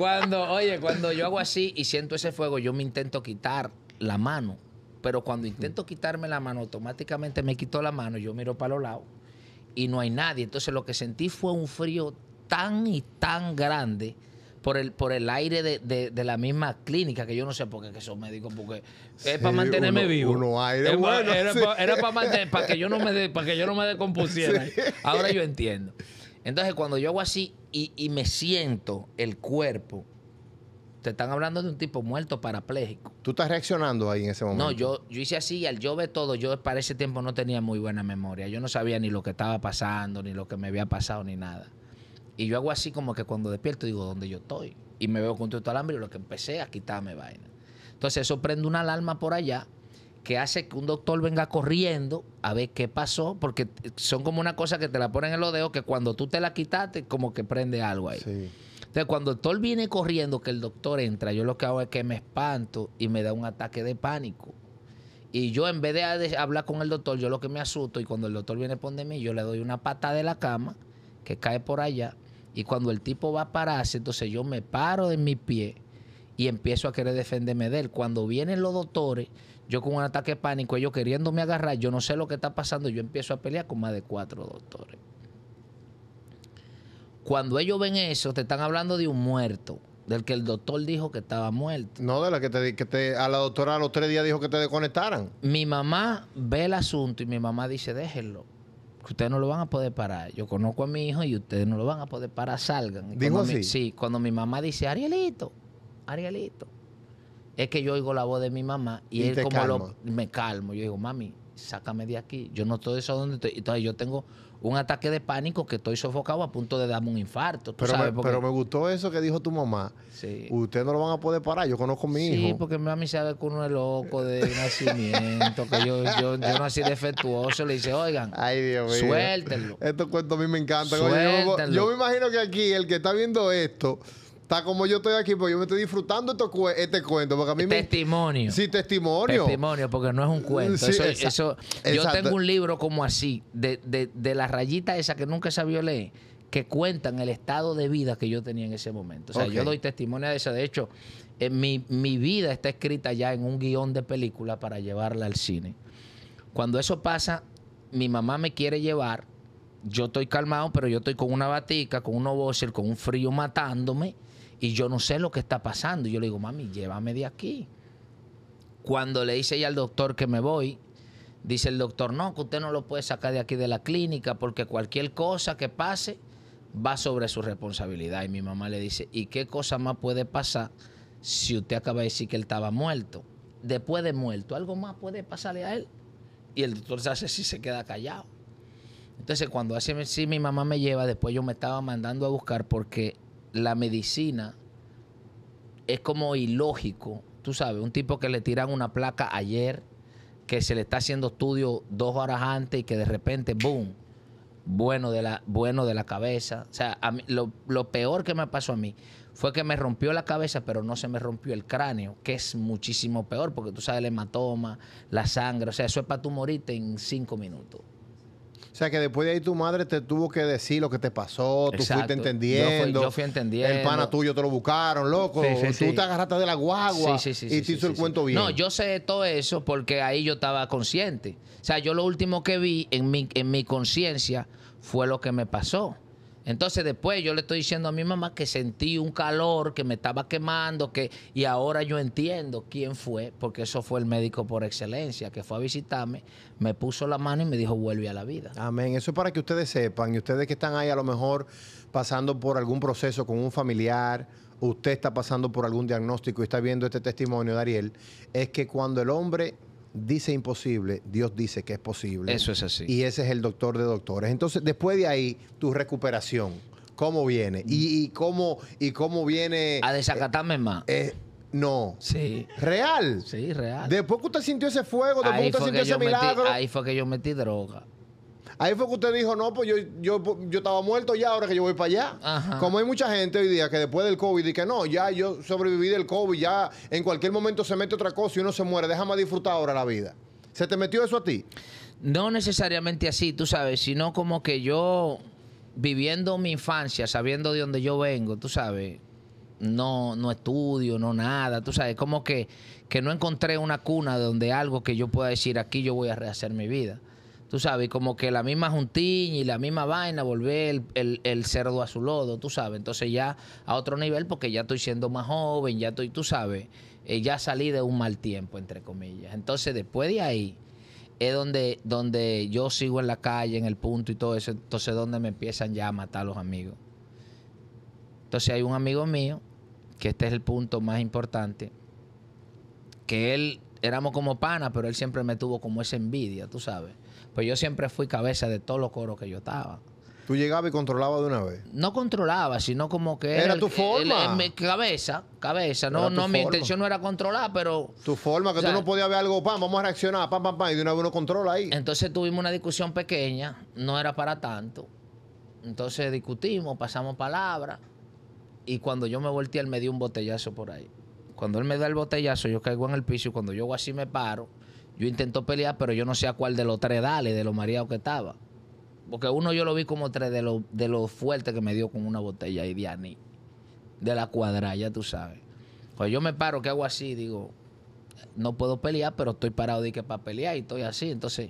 Cuando, oye, cuando yo hago así y siento ese fuego, yo me intento quitar la mano. Pero cuando intento quitarme la mano, automáticamente me quito la mano, yo miro para los lados y no hay nadie. Entonces lo que sentí fue un frío tan y tan grande por el, por el aire de, la misma clínica, que yo no sé por qué son médicos, porque es para mantenerme vivo. era, para que yo no me para que yo no me descompusiera. Ahora yo entiendo. Entonces, cuando yo hago así y, me siento el cuerpo, te están hablando de un tipo muerto parapléjico. ¿Tú estás reaccionando ahí en ese momento? No, yo, yo hice así y al yo todo, yo para ese tiempo no tenía muy buena memoria. Yo no sabía ni lo que estaba pasando, ni lo que me había pasado, ni nada. Y yo hago así como que cuando despierto digo, ¿dónde yo estoy? Y me veo con todo el alambre y lo que empecé a quitarme vaina. Entonces eso prende una alarma por allá que hace que un doctor venga corriendo a ver qué pasó, porque son como una cosa que te la ponen en los dedos que cuando tú te la quitaste, como que prende algo ahí. Entonces, cuando el doctor viene corriendo, que el doctor entra, yo lo que hago es que me espanto y me da un ataque de pánico. Y yo, en vez de hablar con el doctor, yo lo que me asusto y cuando el doctor viene por mí, yo le doy una pata de la cama que cae por allá. Y cuando el tipo va a pararse, entonces yo me paro de mi pie y empiezo a querer defenderme de él. Cuando vienen los doctores, yo con un ataque pánico, ellos queriéndome agarrar, yo no sé lo que está pasando, yo empiezo a pelear con más de cuatro doctores. Cuando ellos ven eso, te están hablando de un muerto, del que el doctor dijo que estaba muerto. No, de la que te, que a la doctora a los tres días dijo que te desconectaran. Mi mamá ve el asunto y mi mamá dice, déjenlo que ustedes no lo van a poder parar. Yo conozco a mi hijo y ustedes no lo van a poder parar, salgan. Dijo así. sí, cuando mi mamá dice, Arielito, Arielito, es que yo oigo la voz de mi mamá y, él como lo, me calmo. Yo digo, mami, sácame de aquí. Yo no estoy eso donde estoy. Entonces yo tengo un ataque de pánico que estoy sofocado a punto de darme un infarto. Pero, Me, pero me gustó eso que dijo tu mamá. Sí. Ustedes no lo van a poder parar, yo conozco a mi sí, hijo. Sí, porque mi mami sabe que uno es loco de nacimiento, que yo, yo, yo, nací defectuoso. Le dice, oigan, Ay, suéltenlo. Estos cuentos a mí me encanta... yo, me imagino que aquí el que está viendo esto Está como yo estoy aquí, porque yo me estoy disfrutando este, este cuento. Porque a testimonio. Sí, testimonio. Testimonio, porque no es un cuento. eso, yo tengo un libro como así, de, de, de la rayita esa que nunca sabía leer que cuentan el estado de vida que yo tenía en ese momento. O sea, yo doy testimonio de eso. De hecho, eh, mi, vida está escrita ya en un guión de película para llevarla al cine. Cuando eso pasa, mi mamá me quiere llevar. Yo estoy calmado, pero yo estoy con una batica, con un boxers, con un frío matándome y yo no sé lo que está pasando. Y yo le digo, mami, llévame de aquí. Cuando le dice ella al doctor que me voy, dice el doctor, no, que usted no lo puede sacar de aquí de la clínica porque cualquier cosa que pase va sobre su responsabilidad. Y mi mamá le dice, ¿y qué cosa más puede pasar si usted acaba de decir que él estaba muerto? Después de muerto, ¿algo más puede pasarle a él? Y el doctor se hace si se queda callado. Entonces, cuando hace mi mamá me lleva, después yo me estaba mandando a buscar porque la medicina es como ilógico. Tú sabes, un tipo que le tiran una placa ayer, que se le está haciendo estudio dos horas antes y que de repente, ¡boom! Bueno de la, bueno de la cabeza. O sea, lo, lo peor que me pasó a mí fue que me rompió la cabeza, pero no se me rompió el cráneo, que es muchísimo peor, porque tú sabes el hematoma, la sangre, o sea, eso es para tu morirte en cinco minutos. O sea que después de ahí tu madre te tuvo que decir lo que te pasó, tú fuiste entendiendo. Yo fui, entendiendo. El pana tuyo te lo buscaron, loco. Sí, tú te agarraste de la guagua y te hizo el cuento bien. No, yo sé todo eso porque ahí yo estaba consciente. O sea, yo lo último que vi en mi, en mi conciencia fue lo que me pasó. Entonces después yo le estoy diciendo a mi mamá que sentí un calor, que me estaba quemando, que y ahora yo entiendo quién fue, porque eso fue el médico por excelencia que fue a visitarme, me puso la mano y me dijo vuelve a la vida. Amén. Eso es para que ustedes sepan y ustedes que están ahí a lo mejor pasando por algún proceso con un familiar, usted está pasando por algún diagnóstico y está viendo este testimonio, Ariel es que cuando el hombre dice imposible, Dios dice que es posible. Eso es así. Y ese es el doctor de doctores. Entonces, después de ahí, tu recuperación, ¿cómo viene? ¿Y, cómo, y cómo viene? A desacatarme eh, más. Eh, no. Sí. Real. Sí, real. Después que usted sintió ese fuego, después que usted sintió ese milagro. Metí, ahí fue que yo metí droga. Ahí fue que usted dijo, no, pues yo, yo, estaba muerto ya, ahora que yo voy para allá. Como hay mucha gente hoy día que después del COVID y que no, ya yo sobreviví del COVID, ya en cualquier momento se mete otra cosa y uno se muere, déjame disfrutar ahora la vida. ¿Se te metió eso a ti? No necesariamente así, tú sabes, sino como que yo viviendo mi infancia, sabiendo de dónde yo vengo, tú sabes, no, no estudio, no nada, tú sabes, como que, que no encontré una cuna donde algo que yo pueda decir aquí yo voy a rehacer mi vida tú sabes, como que la misma juntín y la misma vaina, volver el, cerdo a su lodo, tú sabes. Entonces ya a otro nivel, porque ya estoy siendo más joven, ya estoy, tú sabes, eh, ya salí de un mal tiempo, entre comillas. Entonces después de ahí es donde, donde yo sigo en la calle, en el punto y todo eso, entonces donde me empiezan ya a matar los amigos. Entonces hay un amigo mío, que este es el punto más importante, que él, éramos como pana, pero él siempre me tuvo como esa envidia, tú sabes pues yo siempre fui cabeza de todos los coros que yo estaba. ¿Tú llegabas y controlabas de una vez? No controlaba, sino como que... Era, era tu forma. mi cabeza, cabeza. No, no mi intención no era controlar, pero... Tu forma, que tú no podías ver algo, pam, vamos a reaccionar, pam, pam, pam, y de una vez uno controla ahí. Entonces tuvimos una discusión pequeña, no era para tanto. Entonces discutimos, pasamos palabras, y cuando yo me volteé, él me dio un botellazo por ahí. Cuando él me da el botellazo, yo caigo en el piso y cuando yo así me paro, yo intento pelear, pero yo no sé a cuál de los tres dale, de lo mareado que estaba. Porque uno yo lo vi como tres de los de los fuertes que me dio con una botella y de De la cuadra, ya tú sabes. Pues yo me paro, que hago así, digo, no puedo pelear, pero estoy parado de que para pelear y estoy así. Entonces,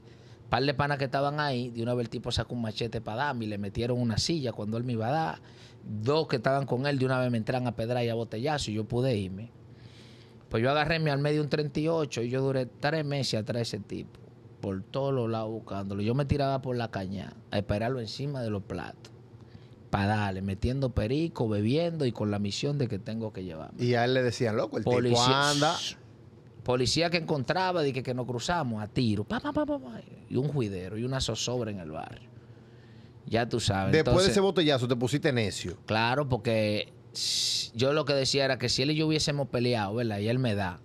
par de panas que estaban ahí, de una vez el tipo sacó un machete para darme y le metieron una silla cuando él me iba a dar. Dos que estaban con él, de una vez me entraron a pedrar y a botellazo y yo pude irme. Pues yo agarré al medio un 38 y yo duré tres meses atrás de ese tipo, por todos los lados buscándolo. Yo me tiraba por la caña a esperarlo encima de los platos. Para darle, metiendo perico, bebiendo y con la misión de que tengo que llevarme. Y a él le decían, loco, el policía, tipo anda. Policía que encontraba, dije que, que nos cruzamos a tiro, pa, pa, pa, y un juidero y una zozobra en el barrio. Ya tú sabes. Después de ese botellazo te pusiste necio. Claro, porque yo lo que decía era que si él y yo hubiésemos peleado, ¿verdad? Y él me da,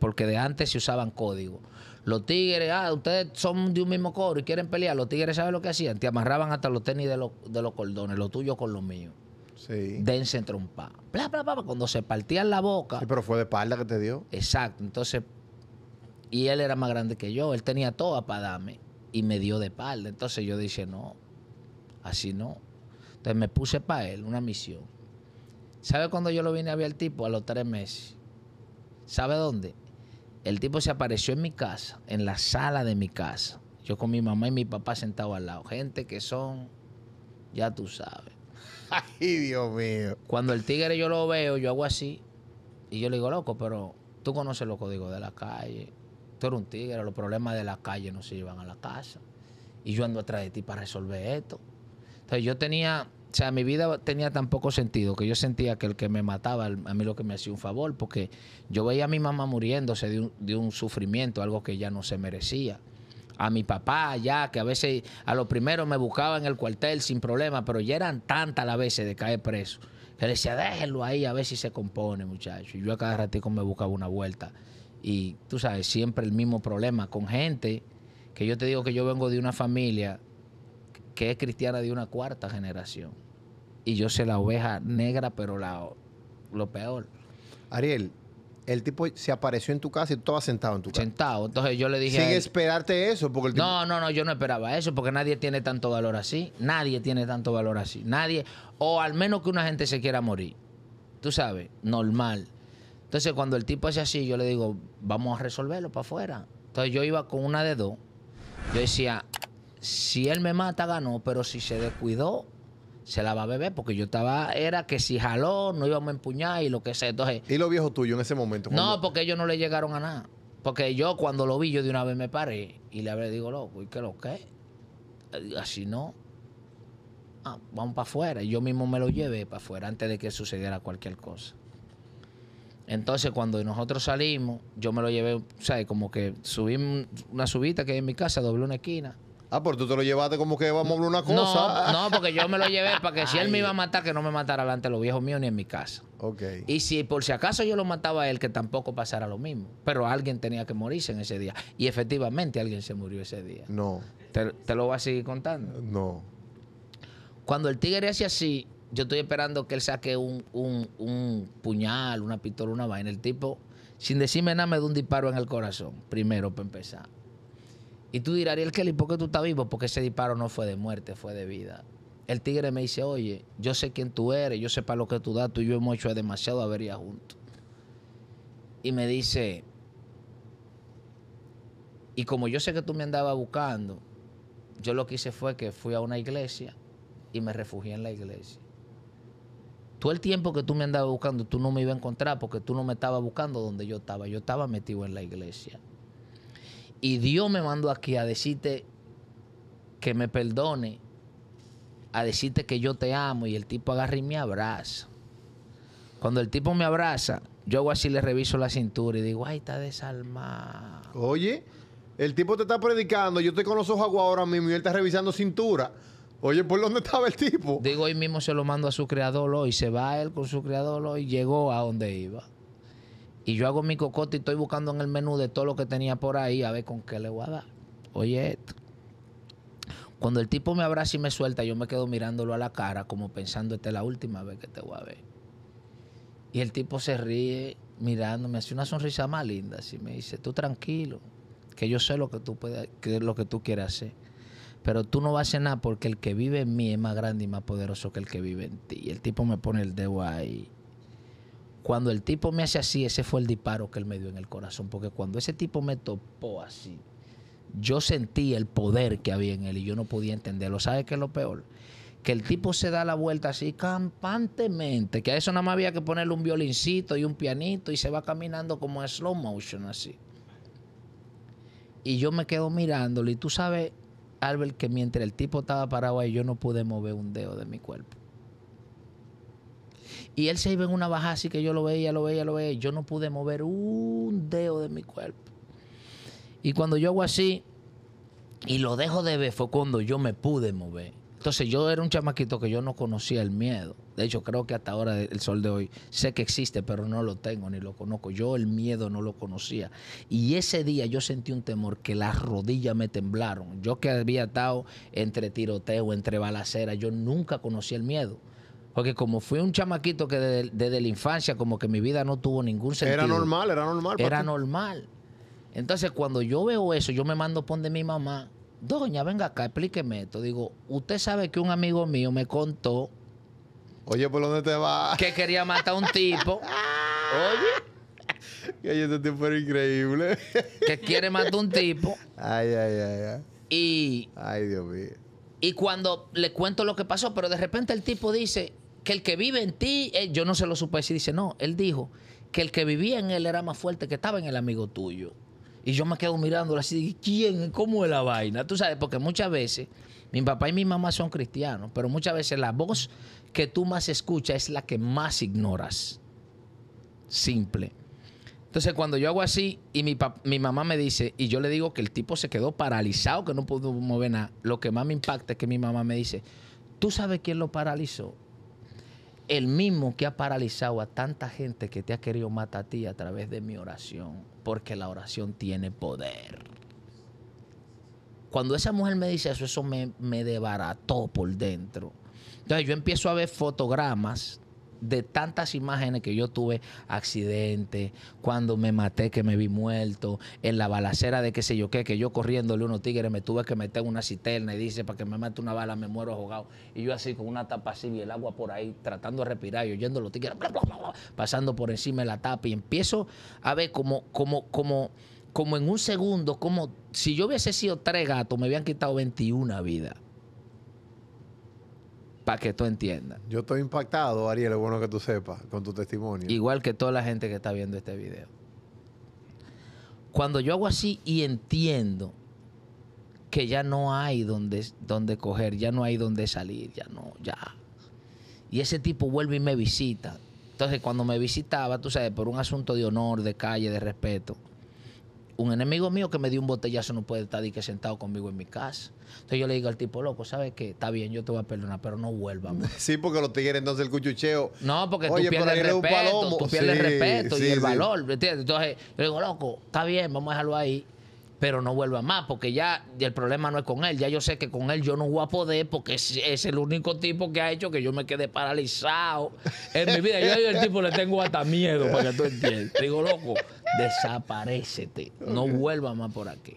porque de antes se usaban códigos. Los tigres, ah, ustedes son de un mismo coro y quieren pelear. Los tigres, ¿saben lo que hacían? Te amarraban hasta los tenis de, los, cordones, lo tuyo con los míos. Sí. Dense trompa. Bla, bla, bla, cuando se partían la boca. pero fue de espalda que te dio. Exacto. Entonces, y él era más grande que yo. Él tenía toda para darme y me dio de espalda. Entonces yo dije, no, así no. Entonces me puse para él una misión ¿Sabe cuando yo lo vine a ver al tipo? A los tres meses. ¿Sabe dónde? El tipo se apareció en mi casa, en la sala de mi casa. Yo con mi mamá y mi papá sentado al lado. Gente que son, ya tú sabes. Ay, Dios mío. Cuando el tigre yo lo veo, yo hago así. Y yo le digo, loco, pero tú conoces los códigos de la calle. Tú eres un tigre, los problemas de la calle no se llevan a la casa. Y yo ando atrás de ti para resolver esto. Entonces yo tenía o sea, mi vida tenía tan poco sentido que yo sentía que el que me mataba, a mí lo que me hacía un favor, porque yo veía a mi mamá muriéndose de un, sufrimiento, algo que ya no se merecía. A mi papá ya, que a veces a lo primero me buscaba en el cuartel sin problema, pero ya eran tantas las veces de caer preso, que le decía, déjenlo ahí a ver si se compone, muchachos. Y yo a cada ratico me buscaba una vuelta. Y tú sabes, siempre el mismo problema con gente, que yo te digo que yo vengo de una familia que es cristiana de una cuarta generación y yo sé la oveja negra, pero la, lo peor. Ariel, el tipo se apareció en tu casa y tú estabas sentado en tu casa. Sentado. Entonces yo le dije. Sin esperarte eso. Porque No, no, no, yo no esperaba eso porque nadie tiene tanto valor así. Nadie tiene tanto valor así. Nadie. O al menos que una gente se quiera morir. Tú sabes, normal. Entonces cuando el tipo hace así, yo le digo, vamos a resolverlo para afuera. Entonces yo iba con una de dos. Yo decía, si él me mata, ganó, pero si se descuidó, se la va a beber porque yo estaba, era que si jaló, no íbamos a empuñar y lo que sea. Entonces, ¿Y lo viejo tuyo en ese momento? No, porque ellos no le llegaron a nada. Porque yo cuando lo vi, yo de una vez me paré y le digo, loco, ¿y qué lo que? Eh, así no. Ah, vamos para afuera. Y yo mismo me lo llevé para afuera antes de que sucediera cualquier cosa. Entonces, cuando nosotros salimos, yo me lo llevé, ¿sabes? Como que subí una subita que hay en mi casa, doblé una esquina Ah, pero tú te lo llevaste como que vamos a una cosa. No, no, porque yo me lo llevé para que si él me iba a matar, que no me matara delante de los viejos míos ni en mi casa. Ok. Y si por si acaso yo lo mataba a él, que tampoco pasara lo mismo. Pero alguien tenía que morirse en ese día. Y efectivamente alguien se murió ese día. No. ¿Te, lo vas a seguir contando? No. Cuando el tigre hace así, yo estoy esperando que él saque un, un, un puñal, una pistola, una vaina. El tipo, sin decirme nada, me da un disparo en el corazón. Primero, para empezar. Y tú dirás, Ariel Kelly, ¿por qué tú estás vivo? Porque ese disparo no fue de muerte, fue de vida. El tigre me dice, oye, yo sé quién tú eres, yo sé para lo que tú das, tú y yo hemos hecho demasiado avería juntos. Y me dice, y como yo sé que tú me andabas buscando, yo lo que hice fue que fui a una iglesia y me refugié en la iglesia. Todo el tiempo que tú me andabas buscando, tú no me ibas a encontrar porque tú no me estabas buscando donde yo estaba. Yo estaba metido en la iglesia. Y Dios me mandó aquí a decirte que me perdone, a decirte que yo te amo. Y el tipo agarra y me abraza. Cuando el tipo me abraza, yo hago así, le reviso la cintura y digo, ay, está desalmado. Oye, el tipo te está predicando, yo estoy con los ojos aguados ahora mismo y él está revisando cintura. Oye, ¿por dónde estaba el tipo? Digo, hoy mismo se lo mando a su creador y se va él con su creador y llegó a donde iba. Y yo hago mi cocote y estoy buscando en el menú de todo lo que tenía por ahí a ver con qué le voy a dar. Oye esto. Cuando el tipo me abraza y me suelta, yo me quedo mirándolo a la cara como pensando, esta es la última vez que te voy a ver. Y el tipo se ríe mirándome, hace una sonrisa más linda, así me dice, tú tranquilo, que yo sé lo que tú, puedes, lo que tú quieres hacer. Pero tú no vas a hacer nada porque el que vive en mí es más grande y más poderoso que el que vive en ti. Y el tipo me pone el dedo ahí. Cuando el tipo me hace así, ese fue el disparo que él me dio en el corazón, porque cuando ese tipo me topó así, yo sentí el poder que había en él y yo no podía entenderlo. ¿Sabes qué es lo peor? que el tipo se da la vuelta así campantemente, que a eso nada más había que ponerle un violincito y un pianito y se va caminando como en slow motion así. Y yo me quedo mirándolo y tú sabes, Albert, que mientras el tipo estaba parado ahí yo no pude mover un dedo de mi cuerpo. Y él se iba en una baja así que yo lo veía, lo veía, lo veía. Yo no pude mover un dedo de mi cuerpo. Y cuando yo hago así y lo dejo de ver fue cuando yo me pude mover. Entonces yo era un chamaquito que yo no conocía el miedo. De hecho, creo que hasta ahora el sol de hoy sé que existe, pero no lo tengo ni lo conozco. Yo el miedo no lo conocía. Y ese día yo sentí un temor que las rodillas me temblaron. Yo que había estado entre tiroteo, entre balacera, yo nunca conocía el miedo. Porque como fui un chamaquito que desde, la infancia como que mi vida no tuvo ningún sentido. Era normal, era normal. Era normal. Entonces cuando yo veo eso, yo me mando pon de mi mamá, doña, venga acá, explíqueme esto. Digo, usted sabe que un amigo mío me contó. Oye, ¿por dónde te vas? Que quería matar a un tipo. Oye. Que este tipo era increíble. que quiere matar a un tipo. Ay, ay, ay, ay. Y. Ay, Dios mío. Y cuando le cuento lo que pasó, pero de repente el tipo dice, que el que vive en ti, eh, yo no se lo supe decir, dice, no, él dijo que el que vivía en él era más fuerte que estaba en el amigo tuyo. Y yo me quedo mirándolo así, ¿quién? ¿Cómo es la vaina? Tú sabes, porque muchas veces, mi papá y mi mamá son cristianos, pero muchas veces la voz que tú más escuchas es la que más ignoras. Simple. Entonces, cuando yo hago así y mi, mi mamá me dice, y yo le digo que el tipo se quedó paralizado, que no pudo mover nada, lo que más me impacta es que mi mamá me dice, ¿tú sabes quién lo paralizó? el mismo que ha paralizado a tanta gente que te ha querido matar a ti a través de mi oración, porque la oración tiene poder. Cuando esa mujer me dice eso, eso me, me debarató por dentro. Entonces yo empiezo a ver fotogramas de tantas imágenes que yo tuve, accidente, cuando me maté, que me vi muerto, en la balacera de qué sé yo qué, que yo corriéndole unos tigres me tuve que meter una cisterna y dice, para que me mate una bala me muero ahogado. Y yo así con una tapa así y el agua por ahí, tratando de respirar y oyendo los tigres, pasando por encima de la tapa y empiezo a ver como, como, como, como en un segundo, como si yo hubiese sido tres gatos, me habían quitado 21 vidas para que tú entiendas. Yo estoy impactado, Ariel, es bueno que tú sepas, con tu testimonio. Igual que toda la gente que está viendo este video. Cuando yo hago así y entiendo que ya no hay donde, donde coger, ya no hay donde salir, ya no, ya. Y ese tipo vuelve y me visita. Entonces, cuando me visitaba, tú sabes, por un asunto de honor, de calle, de respeto, un enemigo mío que me dio un botellazo no puede estar que sentado conmigo en mi casa. Entonces yo le digo al tipo, loco, ¿sabes qué? Está bien, yo te voy a perdonar, pero no más Sí, porque los tigres entonces el cuchucheo. No, porque tú pierdes el respeto, tú pierdes respeto y el valor, ¿entiendes? Entonces yo digo, loco, está bien, vamos a dejarlo ahí, pero no vuelva más, porque ya el problema no es con él. Ya yo sé que con él yo no voy a poder, porque es, el único tipo que ha hecho que yo me quede paralizado en mi vida. Yo, a el tipo le tengo hasta miedo, para que tú entiendas. Digo, loco, desaparecete, no vuelva más por aquí.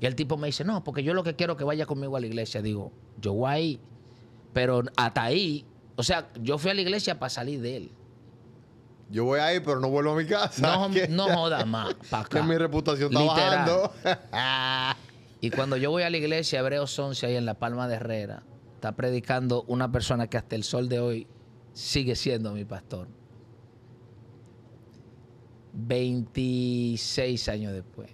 Y el tipo me dice, no, porque yo lo que quiero es que vaya conmigo a la iglesia. Digo, yo voy ahí, pero hasta ahí, o sea, yo fui a la iglesia para salir de él. Yo voy ahí, pero no vuelvo a mi casa. No, joda más, para Que mi reputación está bajando. y cuando yo voy a la iglesia, Hebreos 11, ahí en La Palma de Herrera, está predicando una persona que hasta el sol de hoy sigue siendo mi pastor. 26 años después,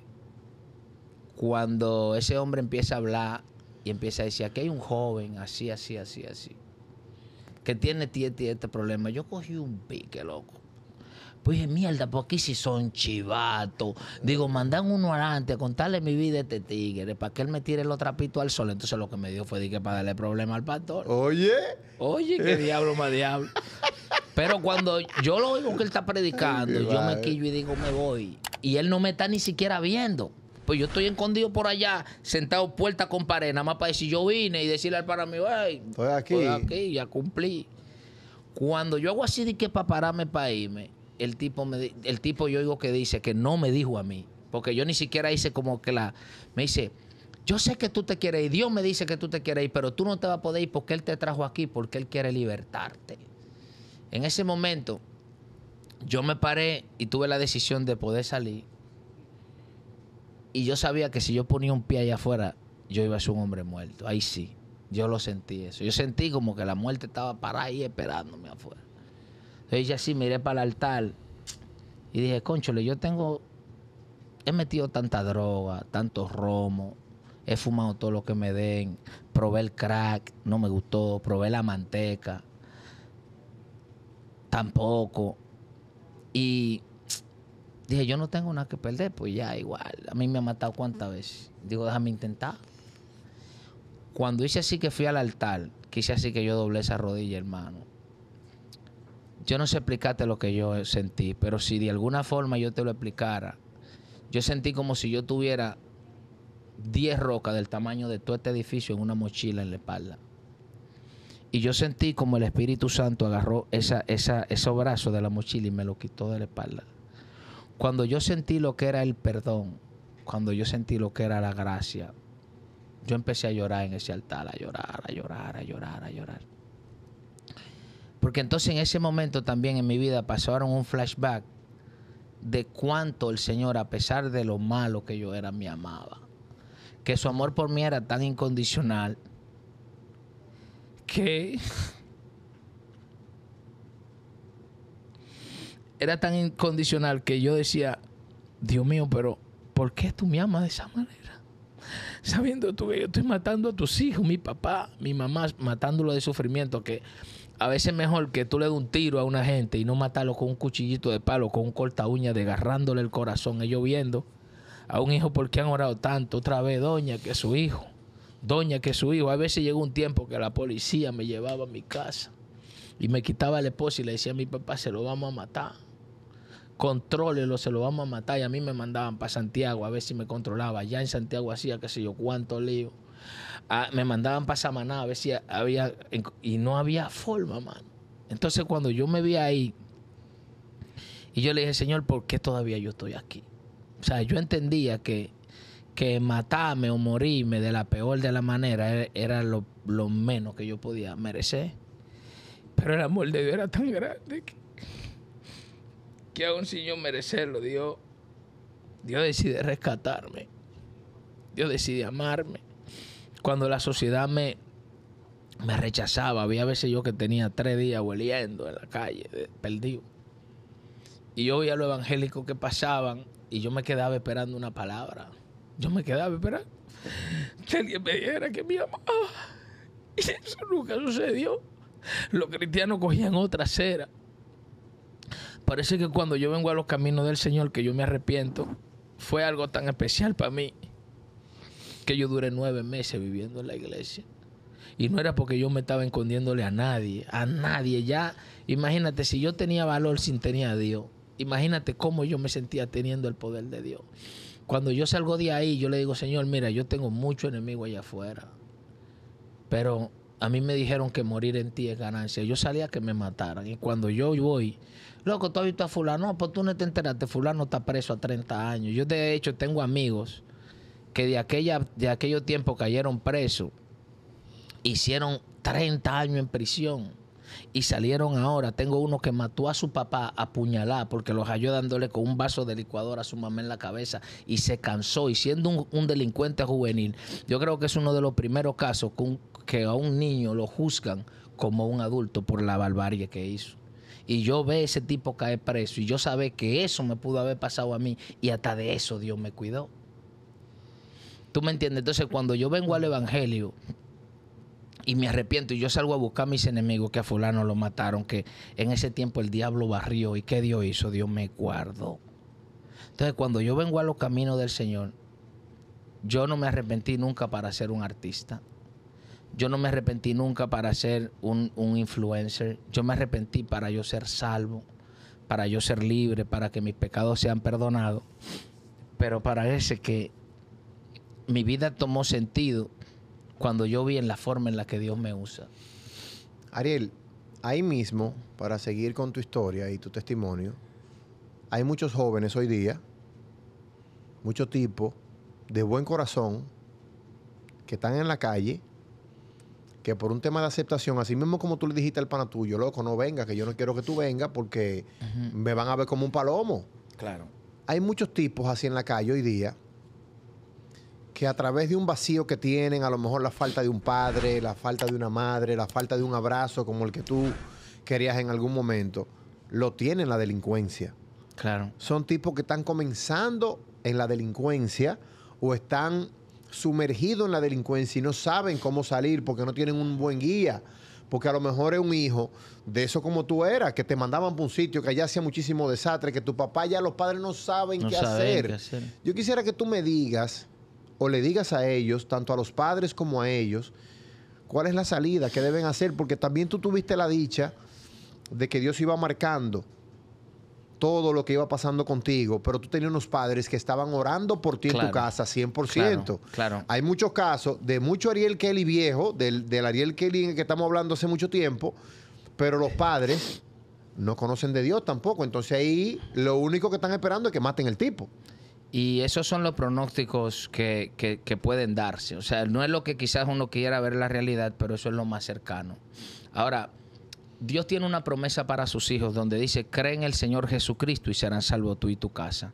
cuando ese hombre empieza a hablar y empieza a decir, aquí hay un joven así, así, así, así, que tiene este, este problema, yo cogí un pique, loco. Pues dije, mierda, pues aquí si son chivatos. Digo, mandan uno adelante, contarle mi vida a este tigre, para que él me tire el otro trapitos al sol. Entonces lo que me dio fue dije, para darle problema al pastor. Oye. Oye, qué diablo más diablo. Pero cuando yo lo oigo que él está predicando, yo me quillo y digo, me voy. Y él no me está ni siquiera viendo. Pues yo estoy escondido por allá, sentado puerta con pared, nada más para decir, yo vine y decirle al para mí, voy estoy aquí. Estoy aquí, ya cumplí. Cuando yo hago así de que para pararme, para irme, el tipo, el tipo yo oigo que dice que no me dijo a mí, porque yo ni siquiera hice como que la... Me dice, yo sé que tú te quieres ir, Dios me dice que tú te quieres ir, pero tú no te vas a poder ir porque Él te trajo aquí, porque Él quiere libertarte. En ese momento, yo me paré y tuve la decisión de poder salir. Y yo sabía que si yo ponía un pie allá afuera, yo iba a ser un hombre muerto. Ahí sí, yo lo sentí eso. Yo sentí como que la muerte estaba para ahí esperándome afuera. Entonces ya así miré para el altar y dije, conchole, yo tengo, he metido tanta droga, tanto romo, he fumado todo lo que me den, probé el crack, no me gustó, probé la manteca, tampoco. Y dije, yo no tengo nada que perder, pues ya igual. A mí me ha matado cuántas veces. Digo, déjame intentar. Cuando hice así que fui al altar, quise así que yo doblé esa rodilla, hermano. Yo no sé explicarte lo que yo sentí, pero si de alguna forma yo te lo explicara, yo sentí como si yo tuviera 10 rocas del tamaño de todo este edificio en una mochila en la espalda. Y yo sentí como el Espíritu Santo agarró esa, ese brazo de la mochila y me lo quitó de la espalda. Cuando yo sentí lo que era el perdón, cuando yo sentí lo que era la gracia, yo empecé a llorar en ese altar, a llorar, a llorar, a llorar, a llorar. Porque entonces en ese momento también en mi vida pasaron un flashback de cuánto el Señor, a pesar de lo malo que yo era, me amaba. Que su amor por mí era tan incondicional que era tan incondicional que yo decía, Dios mío, pero ¿por qué tú me amas de esa manera? Sabiendo tú que yo estoy matando a tus hijos, mi papá, mi mamá, matándolo de sufrimiento, que a veces mejor que tú le des un tiro a una gente y no matarlo con un cuchillito de palo, con un corta uña, desgarrándole el corazón, ellos viendo a un hijo porque han orado tanto, otra vez doña, que su hijo doña que su hijo. A veces llegó un tiempo que la policía me llevaba a mi casa y me quitaba el esposo y le decía a mi papá, se lo vamos a matar. Contrólelo, se lo vamos a matar. Y a mí me mandaban para Santiago a ver si me controlaba. Ya en Santiago hacía qué sé yo cuánto lío. me mandaban para Samaná a ver si había... Y no había forma, man. Entonces cuando yo me vi ahí y yo le dije, Señor, ¿por qué todavía yo estoy aquí? O sea, yo entendía que que matarme o morirme de la peor de la manera e-, era lo, menos que yo podía merecer. Pero el amor de Dios era tan grande que, a aún sin yo merecerlo, Dios, Dios decide rescatarme. Dios decide amarme. Cuando la sociedad me, me rechazaba, había veces yo que tenía tres días hueliendo en la calle, perdido. Y yo oía a los evangélicos que pasaban y yo me quedaba esperando una palabra. Yo me quedaba esperando que alguien me dijera que me amaba. Y eso nunca sucedió. Los cristianos cogían otra cera Parece que cuando yo vengo a los caminos del Señor, que yo me arrepiento, fue algo tan especial para mí que yo duré nueve meses viviendo en la iglesia. Y no era porque yo me estaba escondiéndole a nadie, a nadie. Ya, imagínate, si yo tenía valor sin tener a Dios, imagínate cómo yo me sentía teniendo el poder de Dios. Cuando yo salgo de ahí, yo le digo, Señor, mira, yo tengo mucho enemigo allá afuera. Pero a mí me dijeron que morir en ti es ganancia. Yo salía que me mataran. Y cuando yo voy, loco, tú has visto a fulano. No, pues tú no te enteraste. Fulano está preso a 30 años. Yo, de hecho, tengo amigos que de, aquella, de aquello tiempo cayeron presos. Hicieron 30 años en prisión y salieron ahora. Tengo uno que mató a su papá a puñalada porque los halló dándole con un vaso de licuador a su mamá en la cabeza y se cansó. Y siendo un, delincuente juvenil, yo creo que es uno de los primeros casos que, a un niño lo juzgan como un adulto por la barbarie que hizo y yo ve ese tipo caer preso y yo sabe que eso me pudo haber pasado a mí y hasta de eso Dios me cuidó. ¿Tú me entiendes? Entonces cuando yo vengo al Evangelio, y me arrepiento y yo salgo a buscar a mis enemigos que a fulano lo mataron, que en ese tiempo el diablo barrió y qué Dios hizo, Dios me guardó. Entonces cuando yo vengo a los caminos del Señor, yo no me arrepentí nunca para ser un artista. Yo no me arrepentí nunca para ser un, influencer. Yo me arrepentí para yo ser salvo, para yo ser libre, para que mis pecados sean perdonados. Pero para ese que mi vida tomó sentido cuando yo vi en la forma en la que Dios me usa. Ariel, ahí mismo, para seguir con tu historia y tu testimonio, hay muchos jóvenes hoy día, muchos tipos de buen corazón, que están en la calle, que por un tema de aceptación, así mismo como tú le dijiste al pana tuyo, loco, no venga, que yo no quiero que tú vengas porque me van a ver como un palomo. Claro. Hay muchos tipos así en la calle hoy día que a través de un vacío que tienen, a lo mejor la falta de un padre, la falta de una madre, la falta de un abrazo como el que tú querías en algún momento, lo tienen la delincuencia. Claro. Son tipos que están comenzando en la delincuencia o están sumergidos en la delincuencia y no saben cómo salir porque no tienen un buen guía. Porque a lo mejor es un hijo de eso como tú eras, que te mandaban para un sitio, que allá hacía muchísimo desastre, que tu papá ya los padres no saben, qué hacer. Yo quisiera que tú me digas, o le digas a ellos, tanto a los padres como a ellos, cuál es la salida que deben hacer, porque también tú tuviste la dicha de que Dios iba marcando todo lo que iba pasando contigo, pero tú tenías unos padres que estaban orando por ti en tu casa 100%. Hay muchos casos de mucho Ariel Kelly viejo, del, del Ariel Kelly en el que estamos hablando hace mucho tiempo, pero los padres no conocen de Dios tampoco. Entonces ahí lo único que están esperando es que maten el tipo. Y esos son los pronósticos que, pueden darse. O sea, no es lo que quizás uno quiera ver la realidad, pero eso es lo más cercano. Ahora, Dios tiene una promesa para sus hijos donde dice, cree en el Señor Jesucristo y serán salvos tú y tu casa.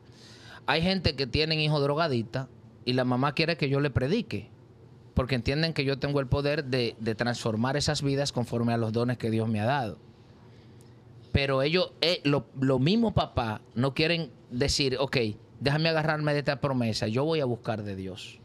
Hay gente que tienen hijos drogadita y la mamá quiere que yo le predique, porque entienden que yo tengo el poder de, transformar esas vidas conforme a los dones que Dios me ha dado pero ellos, eh, lo, mismo papá, no quieren decir, ok, déjame agarrarme de esta promesa, yo voy a buscar de Dios.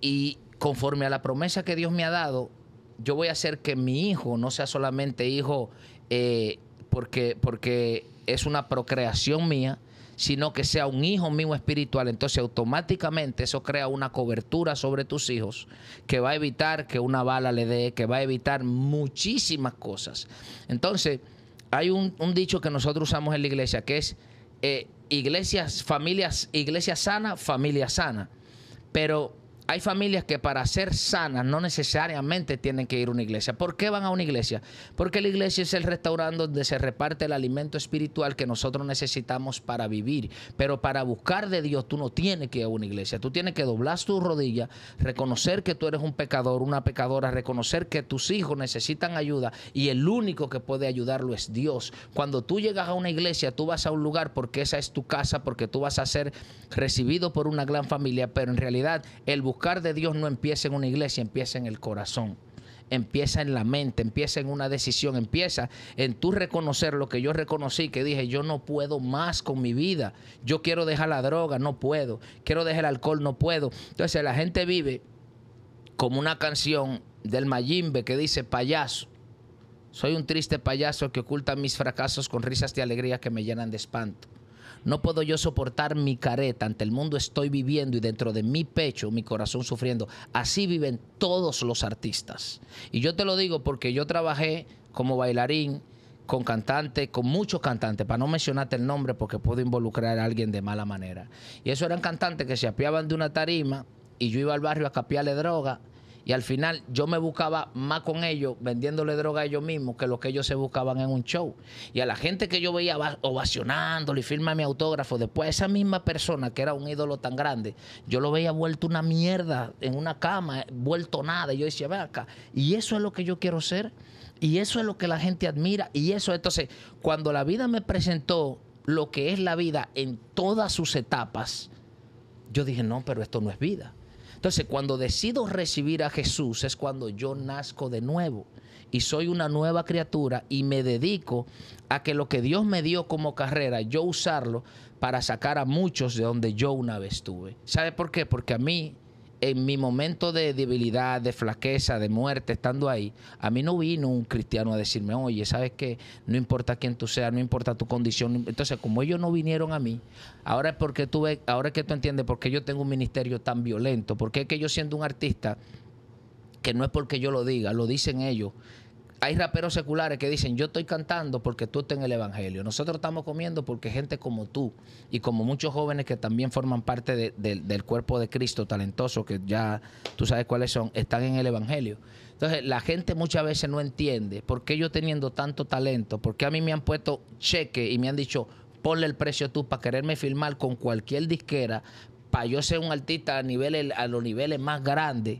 Y conforme a la promesa que Dios me ha dado, yo voy a hacer que mi hijo no sea solamente hijo eh, porque, porque es una procreación mía, sino que sea un hijo mío espiritual. Entonces automáticamente eso crea una cobertura sobre tus hijos que va a evitar que una bala le dé, que va a evitar muchísimas cosas. Entonces, hay un, dicho que nosotros usamos en la iglesia que es... Eh, iglesias, familias, iglesia sana, familia sana. Pero hay familias que para ser sanas no necesariamente tienen que ir a una iglesia. ¿Por qué van a una iglesia? Porque la iglesia es el restaurante donde se reparte el alimento espiritual que nosotros necesitamos para vivir. Pero para buscar de Dios tú no tienes que ir a una iglesia. Tú tienes que doblar tu rodilla, reconocer que tú eres un pecador, una pecadora, reconocer que tus hijos necesitan ayuda y el único que puede ayudarlo es Dios. Cuando tú llegas a una iglesia, tú vas a un lugar porque esa es tu casa, porque tú vas a ser recibido por una gran familia, pero en realidad el buscar buscar de Dios no empieza en una iglesia, empieza en el corazón empieza en la mente, empieza en una decisión, empieza en tú reconocer lo que yo reconocí, que dije, yo no puedo más con mi vida, yo quiero dejar la droga, no puedo, quiero dejar el alcohol, no puedo. Entonces la gente vive como una canción del Mayimbe que dice, payaso, soy un triste payaso que oculta mis fracasos con risas de alegría que me llenan de espanto. No puedo yo soportar mi careta, ante el mundo estoy viviendo y dentro de mi pecho mi corazón sufriendo. Así viven todos los artistas. Y yo te lo digo porque yo trabajé como bailarín con cantantes, con muchos cantantes, para no mencionarte el nombre porque puedo involucrar a alguien de mala manera. Y eso eran cantantes que se apiaban de una tarima y yo iba al barrio a capiarle droga y al final yo me buscaba más con ellos, vendiéndole droga a ellos mismos, que lo que ellos se buscaban en un show. Y a la gente que yo veía ovacionándole y firma mi autógrafo, después esa misma persona que era un ídolo tan grande, yo lo veía vuelto una mierda en una cama, eh, vuelto nada. Y yo decía, ven acá, y eso es lo que yo quiero ser. Y eso es lo que la gente admira. Y eso, entonces, cuando la vida me presentó lo que es la vida en todas sus etapas, yo dije, no, pero esto no es vida. Entonces, cuando decido recibir a Jesús es cuando yo nazco de nuevo y soy una nueva criatura y me dedico a que lo que Dios me dio como carrera, yo usarlo para sacar a muchos de donde yo una vez estuve. ¿Sabe por qué? Porque a mí en mi momento de debilidad, de flaqueza, de muerte, estando ahí, a mí no vino un cristiano a decirme, oye, ¿sabes que No importa quién tú seas, no importa tu condición. Entonces, como ellos no vinieron a mí, ahora es porque tuve. ahora que tú entiendes por qué yo tengo un ministerio tan violento, porque es que yo siendo un artista, que no es porque yo lo diga, lo dicen ellos, hay raperos seculares que dicen, yo estoy cantando porque tú estás en el Evangelio. Nosotros estamos comiendo porque gente como tú y como muchos jóvenes que también forman parte del cuerpo de Cristo, talentoso, que ya tú sabes cuáles son, están en el Evangelio. Entonces, la gente muchas veces no entiende por qué yo teniendo tanto talento, por qué a mí me han puesto cheque y me han dicho, ponle el precio tú para quererme filmar con cualquier disquera, para yo ser un artista a, a los niveles más grandes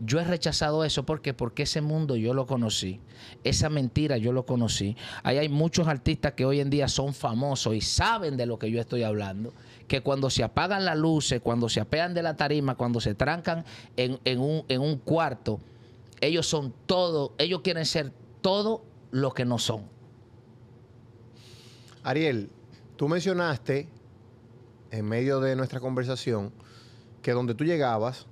yo he rechazado eso porque porque ese mundo yo lo conocí, esa mentira yo lo conocí. Ahí hay muchos artistas que hoy en día son famosos y saben de lo que yo estoy hablando, que cuando se apagan las luces, cuando se apean de la tarima, cuando se trancan en, un, en un cuarto, ellos son todo, ellos quieren ser todo lo que no son. Ariel, tú mencionaste en medio de nuestra conversación que donde tú llegabas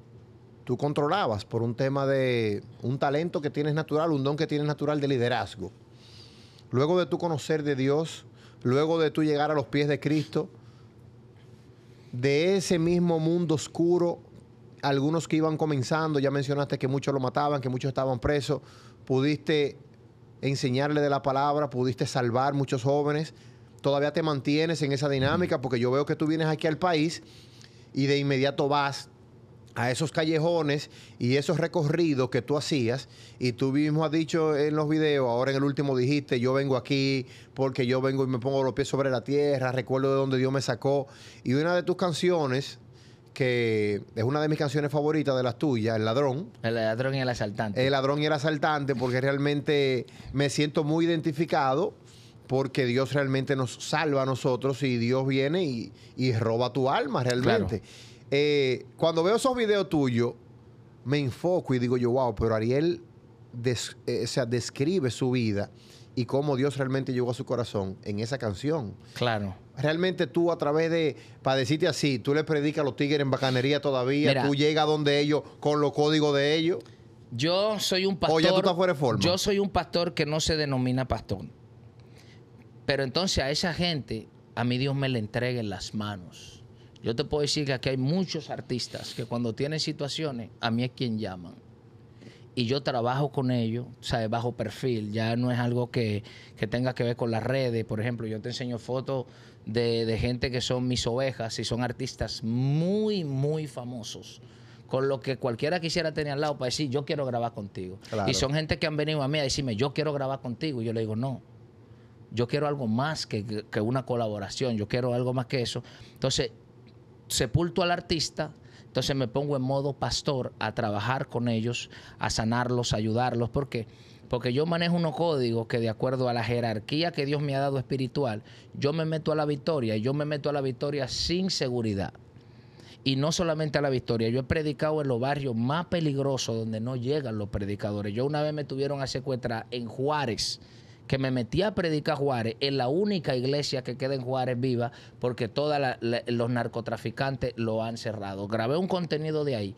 tú controlabas por un tema de un talento que tienes natural, un don que tienes natural de liderazgo. Luego de tú conocer de Dios, luego de tú llegar a los pies de Cristo, de ese mismo mundo oscuro, algunos que iban comenzando, ya mencionaste que muchos lo mataban, que muchos estaban presos, pudiste enseñarle de la palabra, pudiste salvar muchos jóvenes, todavía te mantienes en esa dinámica, porque yo veo que tú vienes aquí al país y de inmediato vas, a esos callejones y esos recorridos que tú hacías y tú mismo has dicho en los videos, ahora en el último dijiste, yo vengo aquí porque yo vengo y me pongo los pies sobre la tierra, recuerdo de donde Dios me sacó. Y una de tus canciones, que es una de mis canciones favoritas de las tuyas, El Ladrón. El Ladrón y el Asaltante. El Ladrón y el Asaltante, porque realmente me siento muy identificado porque Dios realmente nos salva a nosotros y Dios viene y, roba tu alma realmente. Eh, cuando veo esos videos tuyos, me enfoco y digo yo, wow, pero Ariel eh, describe su vida y cómo Dios realmente llegó a su corazón en esa canción. Claro. Realmente tú a través de, para decirte así, tú le predicas a los tigres en bacanería todavía, tú llegas donde ellos con los códigos de ellos. Yo soy un pastor. Yo soy un pastor que no se denomina pastor. Pero entonces a esa gente, a mí Dios me le entrega en las manos. Yo te puedo decir que aquí hay muchos artistas que cuando tienen situaciones, a mí es quien llaman. Y yo trabajo con ellos, o sea, bajo perfil, ya no es algo que, tenga que ver con las redes. Por ejemplo, yo te enseño fotos de, gente que son mis ovejas y son artistas muy, muy famosos con lo que cualquiera quisiera tener al lado para decir, yo quiero grabar contigo. Y son gente que han venido a mí a decirme, yo quiero grabar contigo. Y yo le digo, no, yo quiero algo más que, que, una colaboración, yo quiero algo más que eso. Entonces, sepulto al artista, entonces me pongo en modo pastor a trabajar con ellos, a sanarlos, a ayudarlos. porque Porque yo manejo unos códigos que de acuerdo a la jerarquía que Dios me ha dado espiritual, yo me meto a la victoria y yo me meto a la victoria sin seguridad. Y no solamente a la victoria, yo he predicado en los barrios más peligrosos donde no llegan los predicadores. Yo una vez me tuvieron a secuestrar en Juárez, que me metí a predicar Juárez en la única iglesia que queda en Juárez viva, porque todos los narcotraficantes lo han cerrado. Grabé un contenido de ahí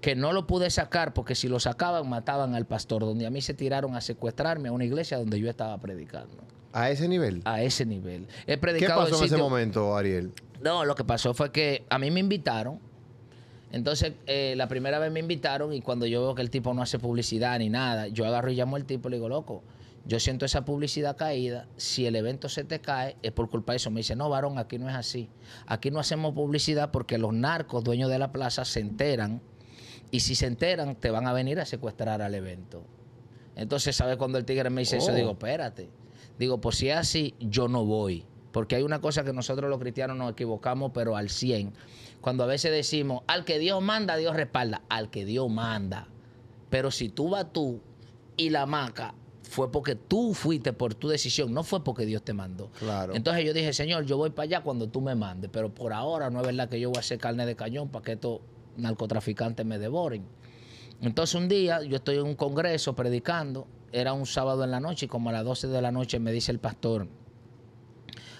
que no lo pude sacar porque si lo sacaban mataban al pastor, donde a mí se tiraron a secuestrarme a una iglesia donde yo estaba predicando. ¿A ese nivel? A ese nivel. He predicado ¿Qué pasó en ese momento, Ariel? No, lo que pasó fue que a mí me invitaron, entonces, eh, la primera vez me invitaron y cuando yo veo que el tipo no hace publicidad ni nada, yo agarro y llamo al tipo y le digo, loco, yo siento esa publicidad caída. Si el evento se te cae, es por culpa de eso. Me dice, no, varón, aquí no es así. Aquí no hacemos publicidad porque los narcos, dueños de la plaza, se enteran. Y si se enteran, te van a venir a secuestrar al evento. Entonces, ¿sabes cuando el tigre me dice eso? Oh. Digo, espérate. Digo, pues si es así, yo no voy. Porque hay una cosa que nosotros los cristianos nos equivocamos, pero al 100. Cuando a veces decimos, al que Dios manda, Dios respalda. Al que Dios manda. Pero si tú vas tú y la maca fue porque tú fuiste por tu decisión, no fue porque Dios te mandó. Claro. Entonces yo dije, Señor, yo voy para allá cuando tú me mandes, pero por ahora no es verdad que yo voy a hacer carne de cañón para que estos narcotraficantes me devoren. Entonces un día yo estoy en un congreso predicando, era un sábado en la noche y como a las 12 de la noche me dice el pastor,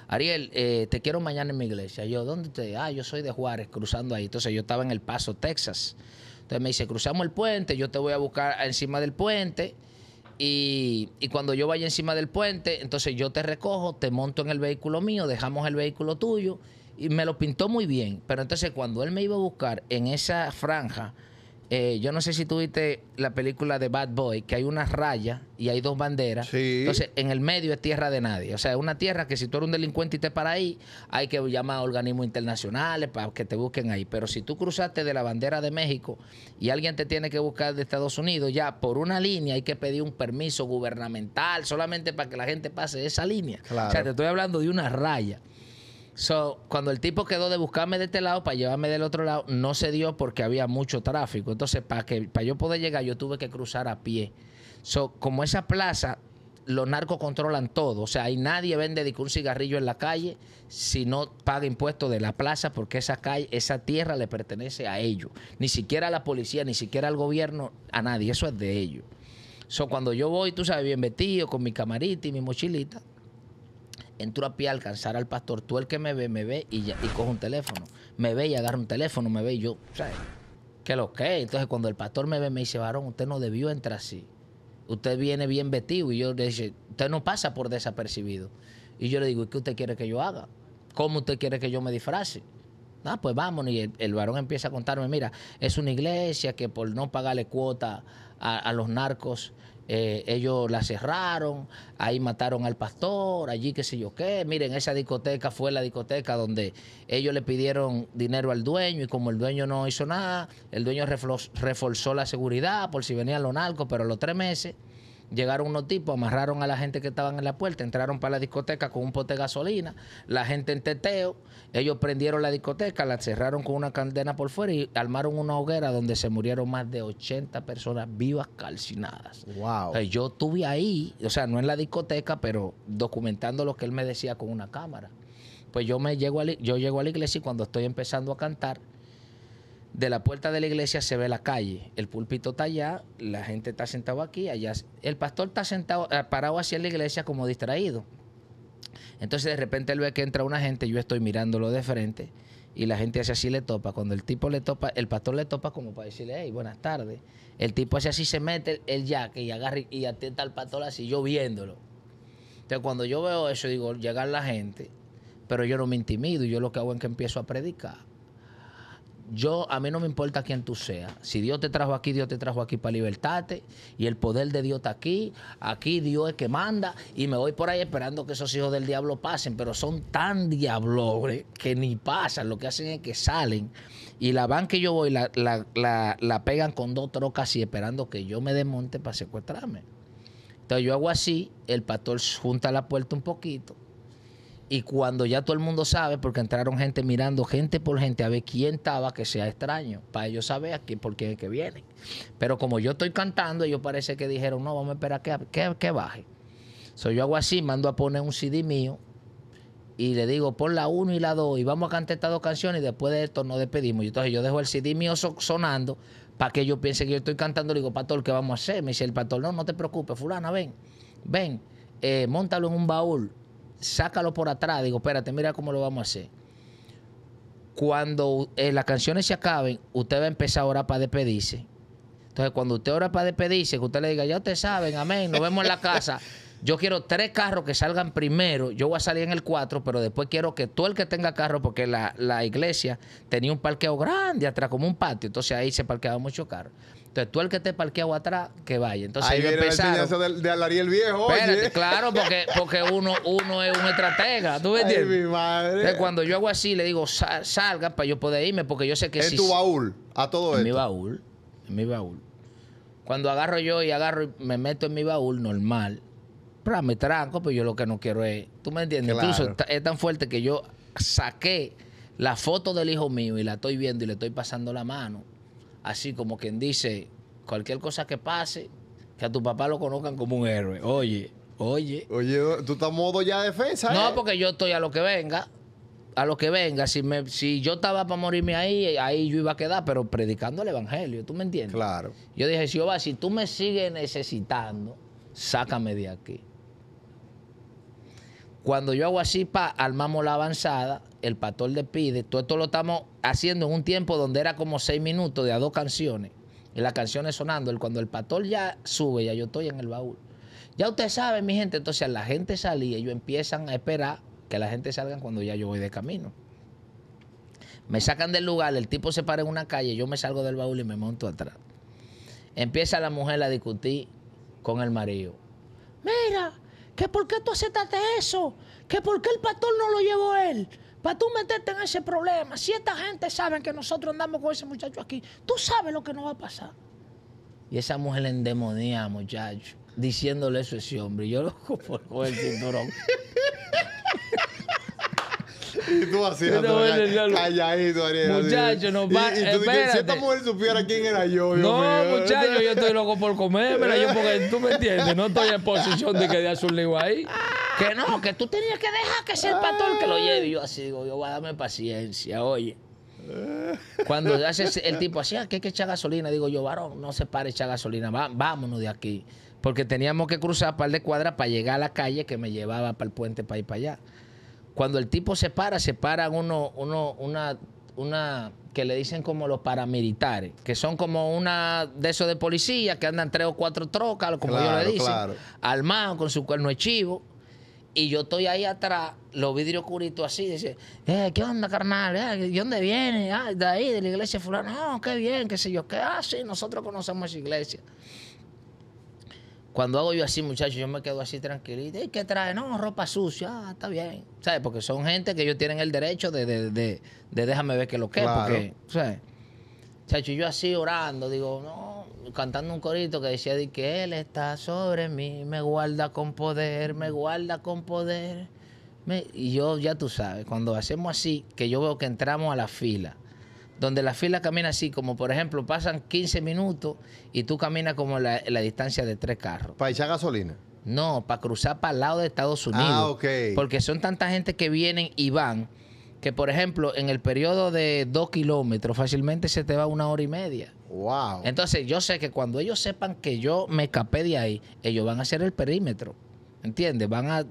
Ariel, eh, te quiero mañana en mi iglesia. Yo, ¿dónde te? Ah, yo soy de Juárez, cruzando ahí. Entonces yo estaba en El Paso, Texas. Entonces me dice, cruzamos el puente, yo te voy a buscar encima del puente y, cuando yo vaya encima del puente, entonces yo te recojo, te monto en el vehículo mío, dejamos el vehículo tuyo. Y me lo pintó muy bien. Pero entonces cuando él me iba a buscar en esa franja, eh, yo no sé si tuviste la película de Bad Boy, que hay una raya y hay dos banderas. Entonces, en el medio es tierra de nadie. O sea, es una tierra que si tú eres un delincuente y te paras ahí, hay que llamar a organismos internacionales para que te busquen ahí. Pero si tú cruzaste de la bandera de México y alguien te tiene que buscar de Estados Unidos, ya por una línea hay que pedir un permiso gubernamental solamente para que la gente pase esa línea. O sea, te estoy hablando de una raya. So, cuando el tipo quedó de buscarme de este lado para llevarme del otro lado, no se dio porque había mucho tráfico. Entonces, para que para yo poder llegar, yo tuve que cruzar a pie. So, como esa plaza, los narcos controlan todo. O sea, ahí nadie vende de un cigarrillo en la calle si no paga impuestos de la plaza, porque esa calle, esa tierra le pertenece a ellos. Ni siquiera a la policía, ni siquiera al gobierno, a nadie. Eso es de ellos. So, cuando yo voy, tú sabes, bien vestido, con mi camarita y mi mochilita, entro a pie a alcanzar al pastor. Tú el que me ve, me ve y, ya, cojo un teléfono. Me ve y agarra un teléfono, me ve y yo, ¿sabes? ¿Qué lo que? Entonces cuando el pastor me ve, me dice, varón, usted no debió entrar así. Usted viene bien vestido. Y yo le dije, usted no pasa por desapercibido. Y yo le digo, ¿y qué usted quiere que yo haga? ¿Cómo usted quiere que yo me disfrace? Ah, pues vámonos. Y el, varón empieza a contarme, mira, es una iglesia que por no pagarle cuota a los narcos eh, ellos la cerraron, ahí mataron al pastor, allí qué sé yo qué. Miren, esa discoteca fue la discoteca donde ellos le pidieron dinero al dueño y como el dueño no hizo nada, el dueño reforzó la seguridad por si venían los narcos, pero los tres meses Llegaron unos tipos, amarraron a la gente que estaban en la puerta, entraron para la discoteca con un pote de gasolina, la gente en teteo, ellos prendieron la discoteca, la cerraron con una cadena por fuera y armaron una hoguera donde se murieron más de 80 personas vivas calcinadas. Wow. yo estuve ahí, o sea, no en la discoteca, pero documentando lo que él me decía con una cámara. Pues yo me llego yo llego a la iglesia y cuando estoy empezando a cantar, de la puerta de la iglesia se ve la calle. El púlpito está allá, la gente está sentada aquí, allá. El pastor está sentado, eh, parado hacia la iglesia como distraído. Entonces de repente él ve que entra una gente, yo estoy mirándolo de frente y la gente hace así le topa. Cuando el tipo le topa, el pastor le topa como para decirle, hey, buenas tardes. El tipo hace así, se mete el jack y agarra y atenta al pastor así, yo viéndolo. Entonces cuando yo veo eso, digo, llega la gente, pero yo no me intimido, yo lo que hago es que empiezo a predicar yo, a mí no me importa quién tú seas. Si Dios te trajo aquí, Dios te trajo aquí para libertarte. Y el poder de Dios está aquí. Aquí Dios es que manda. Y me voy por ahí esperando que esos hijos del diablo pasen. Pero son tan diablores que ni pasan. Lo que hacen es que salen. Y la van que yo voy la, la, la, la pegan con dos trocas y esperando que yo me desmonte para secuestrarme. Entonces yo hago así. El pastor junta la puerta un poquito. Y cuando ya todo el mundo sabe, porque entraron gente mirando gente por gente a ver quién estaba que sea extraño, para ellos saber quién, por quién es que vienen. Pero como yo estoy cantando, ellos parece que dijeron, no, vamos a esperar que, que, baje. Entonces yo hago así, mando a poner un CD mío y le digo, pon la 1 y la 2 y vamos a cantar estas dos canciones y después de esto nos despedimos. Y entonces yo dejo el CD mío sonando para que ellos piensen que yo estoy cantando. Le digo, Pastor, ¿qué vamos a hacer? Me dice el pastor, no, no te preocupes, fulana, ven, ven, eh, montalo en un baúl sácalo por atrás. Digo, espérate, mira cómo lo vamos a hacer. Cuando eh, las canciones se acaben, usted va a empezar a orar para despedirse. Entonces, cuando usted ora para despedirse, que usted le diga, ya ustedes saben, amén, nos vemos en la casa. Yo quiero tres carros que salgan primero. Yo voy a salir en el cuatro, pero después quiero que todo el que tenga carro, porque la, la iglesia tenía un parqueo grande atrás, como un patio. Entonces ahí se parqueaba mucho carro. Entonces, tú el que esté parqueado atrás, que vaya. Entonces, Ahí viene de, de Alariel Viejo. Espérate, claro, porque, porque uno, es un estratega. ¿Tú ves? Ay, mi cuando yo hago así, le digo, salga para yo poder irme, porque yo sé que en si. En tu baúl, a todo en mi baúl, en mi baúl. Cuando agarro yo y agarro y me meto en mi baúl normal, me tranco, pero yo lo que no quiero es. ¿Tú me entiendes? Incluso es tan fuerte que yo saqué la foto del hijo mío y la estoy viendo y le estoy pasando la mano así como quien dice, cualquier cosa que pase, que a tu papá lo conozcan como un héroe. Oye, oye. Oye, tú estás modo ya defensa. No, ¿eh? porque yo estoy a lo que venga. A lo que venga, si, me, si yo estaba para morirme ahí, ahí yo iba a quedar, pero predicando el evangelio, ¿tú me entiendes? Claro. Yo dije, si si tú me sigues necesitando, sácame de aquí. Cuando yo hago así, pa, armamos la avanzada, el pastor pide... Todo esto lo estamos haciendo en un tiempo donde era como seis minutos de a dos canciones. Y las canciones sonando. Cuando el pastor ya sube, ya yo estoy en el baúl. Ya usted sabe mi gente. Entonces la gente salía, ellos empiezan a esperar que la gente salga cuando ya yo voy de camino. Me sacan del lugar, el tipo se para en una calle, yo me salgo del baúl y me monto atrás. Empieza la mujer a discutir con el marido. Mira, que por qué tú aceptaste eso, que por qué el pastor no lo llevó él, para tú meterte en ese problema, si esta gente sabe que nosotros andamos con ese muchacho aquí, tú sabes lo que nos va a pasar. Y esa mujer endemoniada, muchacho, diciéndole eso a ese hombre. Yo loco por coger el cinturón. Y tú así, no, y calladito, Ariel. Muchacho, no va. Y, y si esta mujer supiera quién era yo, No, muchacho, yo estoy loco por comérmela. Yo porque tú me entiendes, no estoy en posición de que dé hacer lío ahí que no, que tú tenías que dejar que sea el pastor que lo lleve. Y yo así digo, yo voy a darme paciencia, oye. Cuando hace el tipo así, ah, que hay que echar gasolina, digo yo, varón, no se pare echar gasolina, vámonos de aquí. Porque teníamos que cruzar un par de cuadras para llegar a la calle que me llevaba para el puente para ir para allá. Cuando el tipo se para, se paran uno, uno, una, una que le dicen como los paramilitares, que son como una de esos de policía que andan tres o cuatro trocas, como yo le dicen, armados con su cuerno de chivo. Y yo estoy ahí atrás, los vidrios curitos así, dice, eh, ¿qué onda, carnal? Eh, ¿De dónde viene? Ah, de ahí, de la iglesia fulana. No, qué bien, qué sé yo. ¿Qué? Ah, sí, nosotros conocemos esa iglesia. Cuando hago yo así, muchachos, yo me quedo así tranquilito. ¿Y qué trae? No, ropa sucia. Ah, está bien. ¿Sabes? Porque son gente que ellos tienen el derecho de, de, de, déjame ver que lo que porque, ¿sabes? yo así orando, digo, no, cantando un corito que decía de que Él está sobre mí, me guarda con poder, me mm. guarda con poder. y yo, ya tú sabes, cuando hacemos así, que yo veo que entramos a la fila, donde la fila camina así, como por ejemplo pasan 15 minutos y tú caminas como la, la distancia de tres carros. ¿Para echar gasolina? No, para cruzar para el lado de Estados Unidos. Ah, ok. Porque son tanta gente que vienen y van, que por ejemplo en el periodo de dos kilómetros fácilmente se te va una hora y media. Wow. Entonces yo sé que cuando ellos sepan que yo me escapé de ahí, ellos van a hacer el perímetro. ¿Entiendes? Van a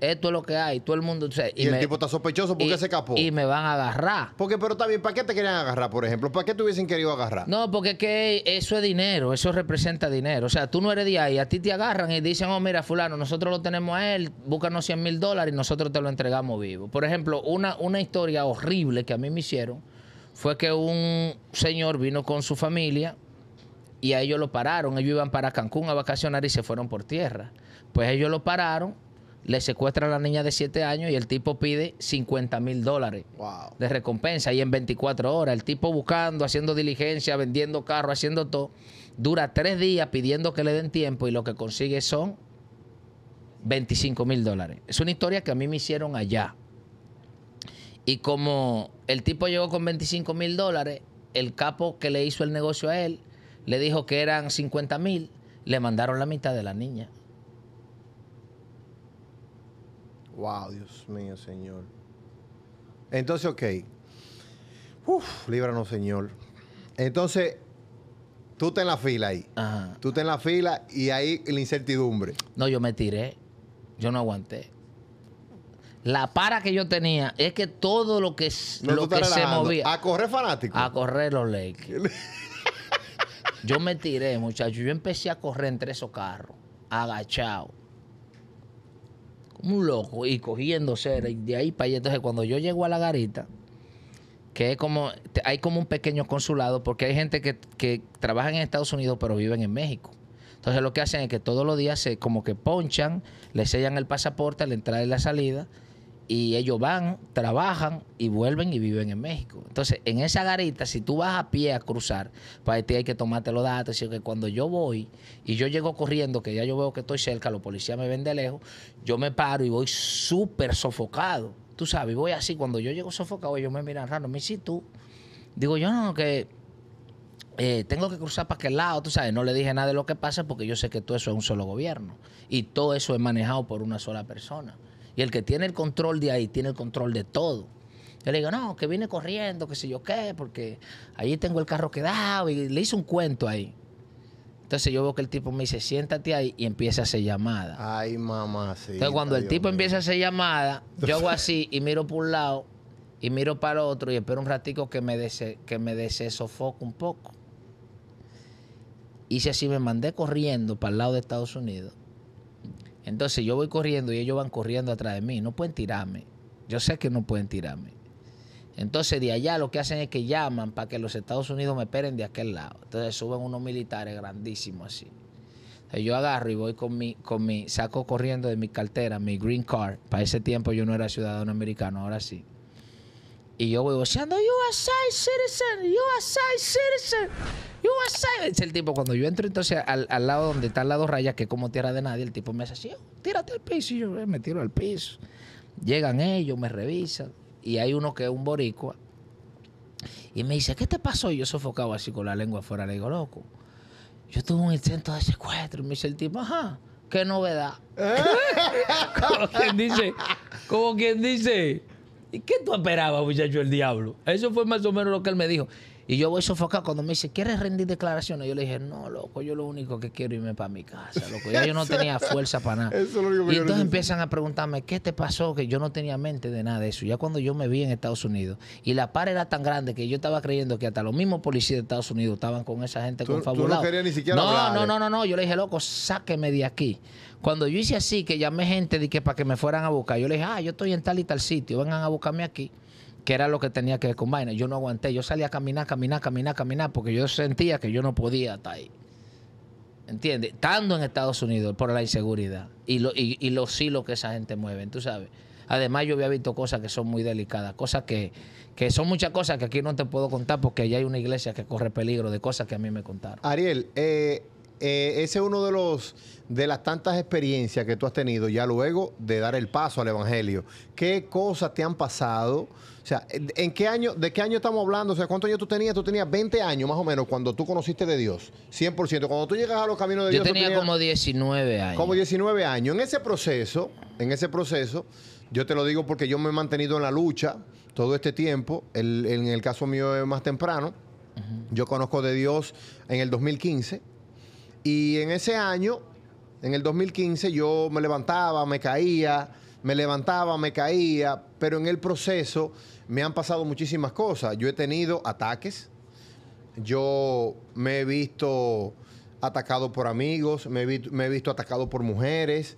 esto es lo que hay, todo el mundo. y, el tipo está sospechoso porque se escapó. Y me van a agarrar. Porque, pero también, ¿para qué te querían agarrar, por ejemplo? ¿Para qué te hubiesen querido agarrar? No, porque que eso es dinero, eso representa dinero. O sea, tú no eres de ahí, a ti te agarran y dicen, oh, mira, fulano, nosotros lo tenemos a él, búscanos 100 mil dólares y nosotros te lo entregamos vivo. Por ejemplo, una, una historia horrible que a mí me hicieron fue que un señor vino con su familia y a ellos lo pararon. Ellos iban para Cancún a vacacionar y se fueron por tierra. Pues ellos lo pararon, le secuestran a la niña de 7 años y el tipo pide 50 mil dólares de recompensa. Y en 24 horas, el tipo buscando, haciendo diligencia, vendiendo carro, haciendo todo, dura tres días pidiendo que le den tiempo y lo que consigue son 25 mil dólares. Es una historia que a mí me hicieron allá. Y como el tipo llegó con 25 mil dólares, el capo que le hizo el negocio a él le dijo que eran 50 mil, le mandaron la mitad de la niña. Wow, Dios mío, Señor. Entonces, ok. Uf, líbranos, Señor. Entonces, tú estás en la fila ahí. Ajá. Tú estás en la fila y ahí la incertidumbre. No, yo me tiré. Yo no aguanté. La para que yo tenía es que todo lo que, lo que se movía. A correr fanático. A correr los leyes. yo me tiré, muchachos. Yo empecé a correr entre esos carros, agachado. Como un loco. Y cogiendo de ahí para allá. Entonces, cuando yo llego a la garita, que es como. Hay como un pequeño consulado, porque hay gente que, que trabaja en Estados Unidos, pero viven en México. Entonces lo que hacen es que todos los días se como que ponchan, le sellan el pasaporte a la entrada y la salida y ellos van, trabajan y vuelven y viven en México. Entonces, en esa garita, si tú vas a pie a cruzar, para ti hay que tomarte los datos. y que cuando yo voy y yo llego corriendo, que ya yo veo que estoy cerca, los policías me ven de lejos, yo me paro y voy súper sofocado. Tú sabes, voy así. Cuando yo llego sofocado, ellos me miran raro. Me dicen, tú. Digo, yo no, que. Eh, tengo que cruzar para aquel lado, tú sabes, no le dije nada de lo que pasa porque yo sé que todo eso es un solo gobierno y todo eso es manejado por una sola persona. Y el que tiene el control de ahí tiene el control de todo. Yo le digo, no, que viene corriendo, que sé yo qué, porque ahí tengo el carro quedado y le hice un cuento ahí. Entonces yo veo que el tipo me dice, siéntate ahí y empieza a hacer llamada. Ay, mamá, sí. Entonces cuando el tipo empieza a hacer llamada, yo hago así y miro por un lado y miro para el otro y espero un ratico que me, des que me un poco. Hice así, me mandé corriendo para el lado de Estados Unidos entonces yo voy corriendo y ellos van corriendo atrás de mí. No pueden tirarme. Yo sé que no pueden tirarme. Entonces de allá lo que hacen es que llaman para que los Estados Unidos me esperen de aquel lado. Entonces suben unos militares grandísimos así. yo agarro y voy con mi, con mi, saco corriendo de mi cartera, mi green card. Para ese tiempo yo no era ciudadano americano, ahora sí. Y yo voy voceando, USI citizen, USI citizen, USI. Es el tipo, cuando yo entro entonces al, lado donde están las dos rayas, que como tierra de nadie, el tipo me hace así, oh, tírate al piso. Y yo eh, me tiro al piso. Llegan ellos, me revisan. Y hay uno que es un boricua. Y me dice, ¿qué te pasó? Y yo sofocaba así con la lengua afuera. Le digo, loco, yo tuve un intento de secuestro. Y me dice el tipo, ajá, qué novedad. ¿Eh? ¿Cómo quien dice, ¿Cómo quien dice, ¿Y qué tú esperabas, muchacho, el diablo? Eso fue más o menos lo que él me dijo. Y yo voy sofocado cuando me dice, ¿quieres rendir declaraciones? Yo le dije, no, loco, yo lo único que quiero es irme para mi casa, loco. Ya yo no tenía fuerza para nada. y entonces empiezan a preguntarme, ¿qué te pasó? Que yo no tenía mente de nada de eso. Ya cuando yo me vi en Estados Unidos y la par era tan grande que yo estaba creyendo que hasta los mismos policías de Estados Unidos estaban con esa gente confabulada. no no, no, no, no, Yo le dije, loco, sáqueme de aquí. Cuando yo hice así, que llamé gente para que me fueran a buscar, yo le dije, ah, yo estoy en tal y tal sitio, vengan a buscarme aquí que era lo que tenía que ver con Yo no aguanté, yo salía a caminar, caminar, caminar, caminar, porque yo sentía que yo no podía estar ahí. ¿Entiendes? Estando en Estados Unidos por la inseguridad y, los hilos que esa gente mueve, tú sabes. Además, yo había visto cosas que son muy delicadas, cosas que, que son muchas cosas que aquí no te puedo contar porque ya hay una iglesia que corre peligro de cosas que a mí me contaron. Ariel, eh, eh, ese es uno de los de las tantas experiencias que tú has tenido ya luego de dar el paso al evangelio. ¿Qué cosas te han pasado? O sea, ¿en qué año, ¿de qué año estamos hablando? O sea, ¿cuántos años tú tenías? Tú tenías 20 años más o menos cuando tú conociste de Dios. 100%. Cuando tú llegas a los caminos de Dios. Yo tenía como 19 años. Como 19 años. En ese proceso, en ese proceso, yo te lo digo porque yo me he mantenido en la lucha todo este tiempo. en el caso mío es más temprano. Yo conozco de Dios en el 2015 y en ese año, en el 2015, yo me levantaba, me caía, me levantaba, me caía, pero en el proceso me han pasado muchísimas cosas. Yo he tenido ataques, yo me he visto atacado por amigos, me he, visto atacado por mujeres,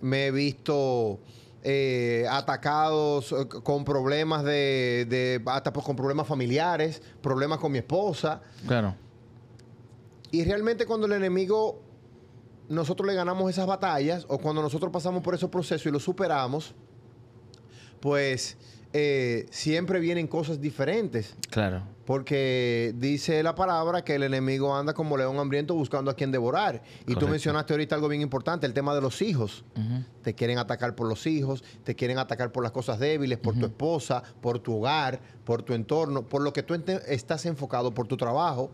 me he visto eh, atacados eh, con problemas de, con problemas familiares, problemas con mi esposa. Claro. Y realmente cuando el enemigo, nosotros le ganamos esas batallas o cuando nosotros pasamos por esos procesos y lo superamos, pues eh, siempre vienen cosas diferentes. Claro. Porque dice la palabra que el enemigo anda como león hambriento buscando a quien devorar. Y tú mencionaste ahorita algo bien importante, el tema de los hijos. Te quieren atacar por los hijos, te quieren atacar por las cosas débiles, por tu esposa, por tu hogar, por tu entorno, por lo que tú estás enfocado, por tu trabajo.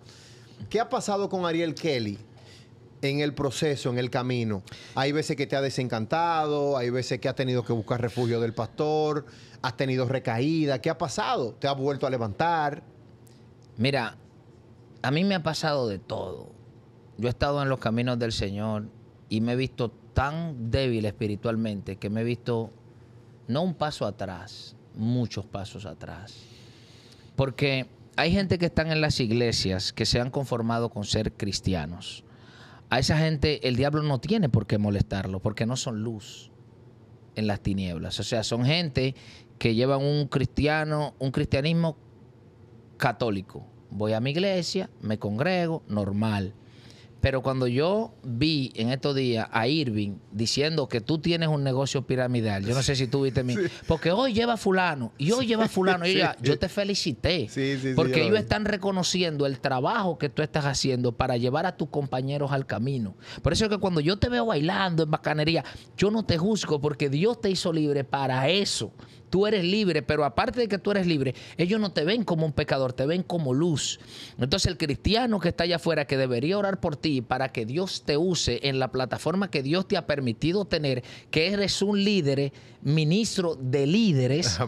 ¿Qué ha pasado con Ariel Kelly? en el proceso, en el camino. Hay veces que te ha desencantado, hay veces que has tenido que buscar refugio del pastor, has tenido recaída. ¿Qué ha pasado? ¿Te has vuelto a levantar? Mira, a mí me ha pasado de todo. Yo he estado en los caminos del Señor y me he visto tan débil espiritualmente que me he visto no un paso atrás, muchos pasos atrás. Porque hay gente que están en las iglesias que se han conformado con ser cristianos. A esa gente el diablo no tiene por qué molestarlo, porque no son luz en las tinieblas. O sea, son gente que llevan un cristiano, un cristianismo católico. Voy a mi iglesia, me congrego, normal. Pero cuando yo vi en estos días a Irving diciendo que tú tienes un negocio piramidal, yo no sé si tú viste mi. Porque hoy lleva fulano y hoy lleva fulano. Y yo te felicité. porque ellos están reconociendo el trabajo que tú estás haciendo para llevar a tus compañeros al camino. Por eso es que cuando yo te veo bailando en bacanería, yo no te juzgo porque Dios te hizo libre para eso tú eres libre, pero aparte de que tú eres libre, ellos no te ven como un pecador, te ven como luz. Entonces el cristiano que está allá afuera, que debería orar por ti para que Dios te use en la plataforma que Dios te ha permitido tener, que eres un líder, ministro de líderes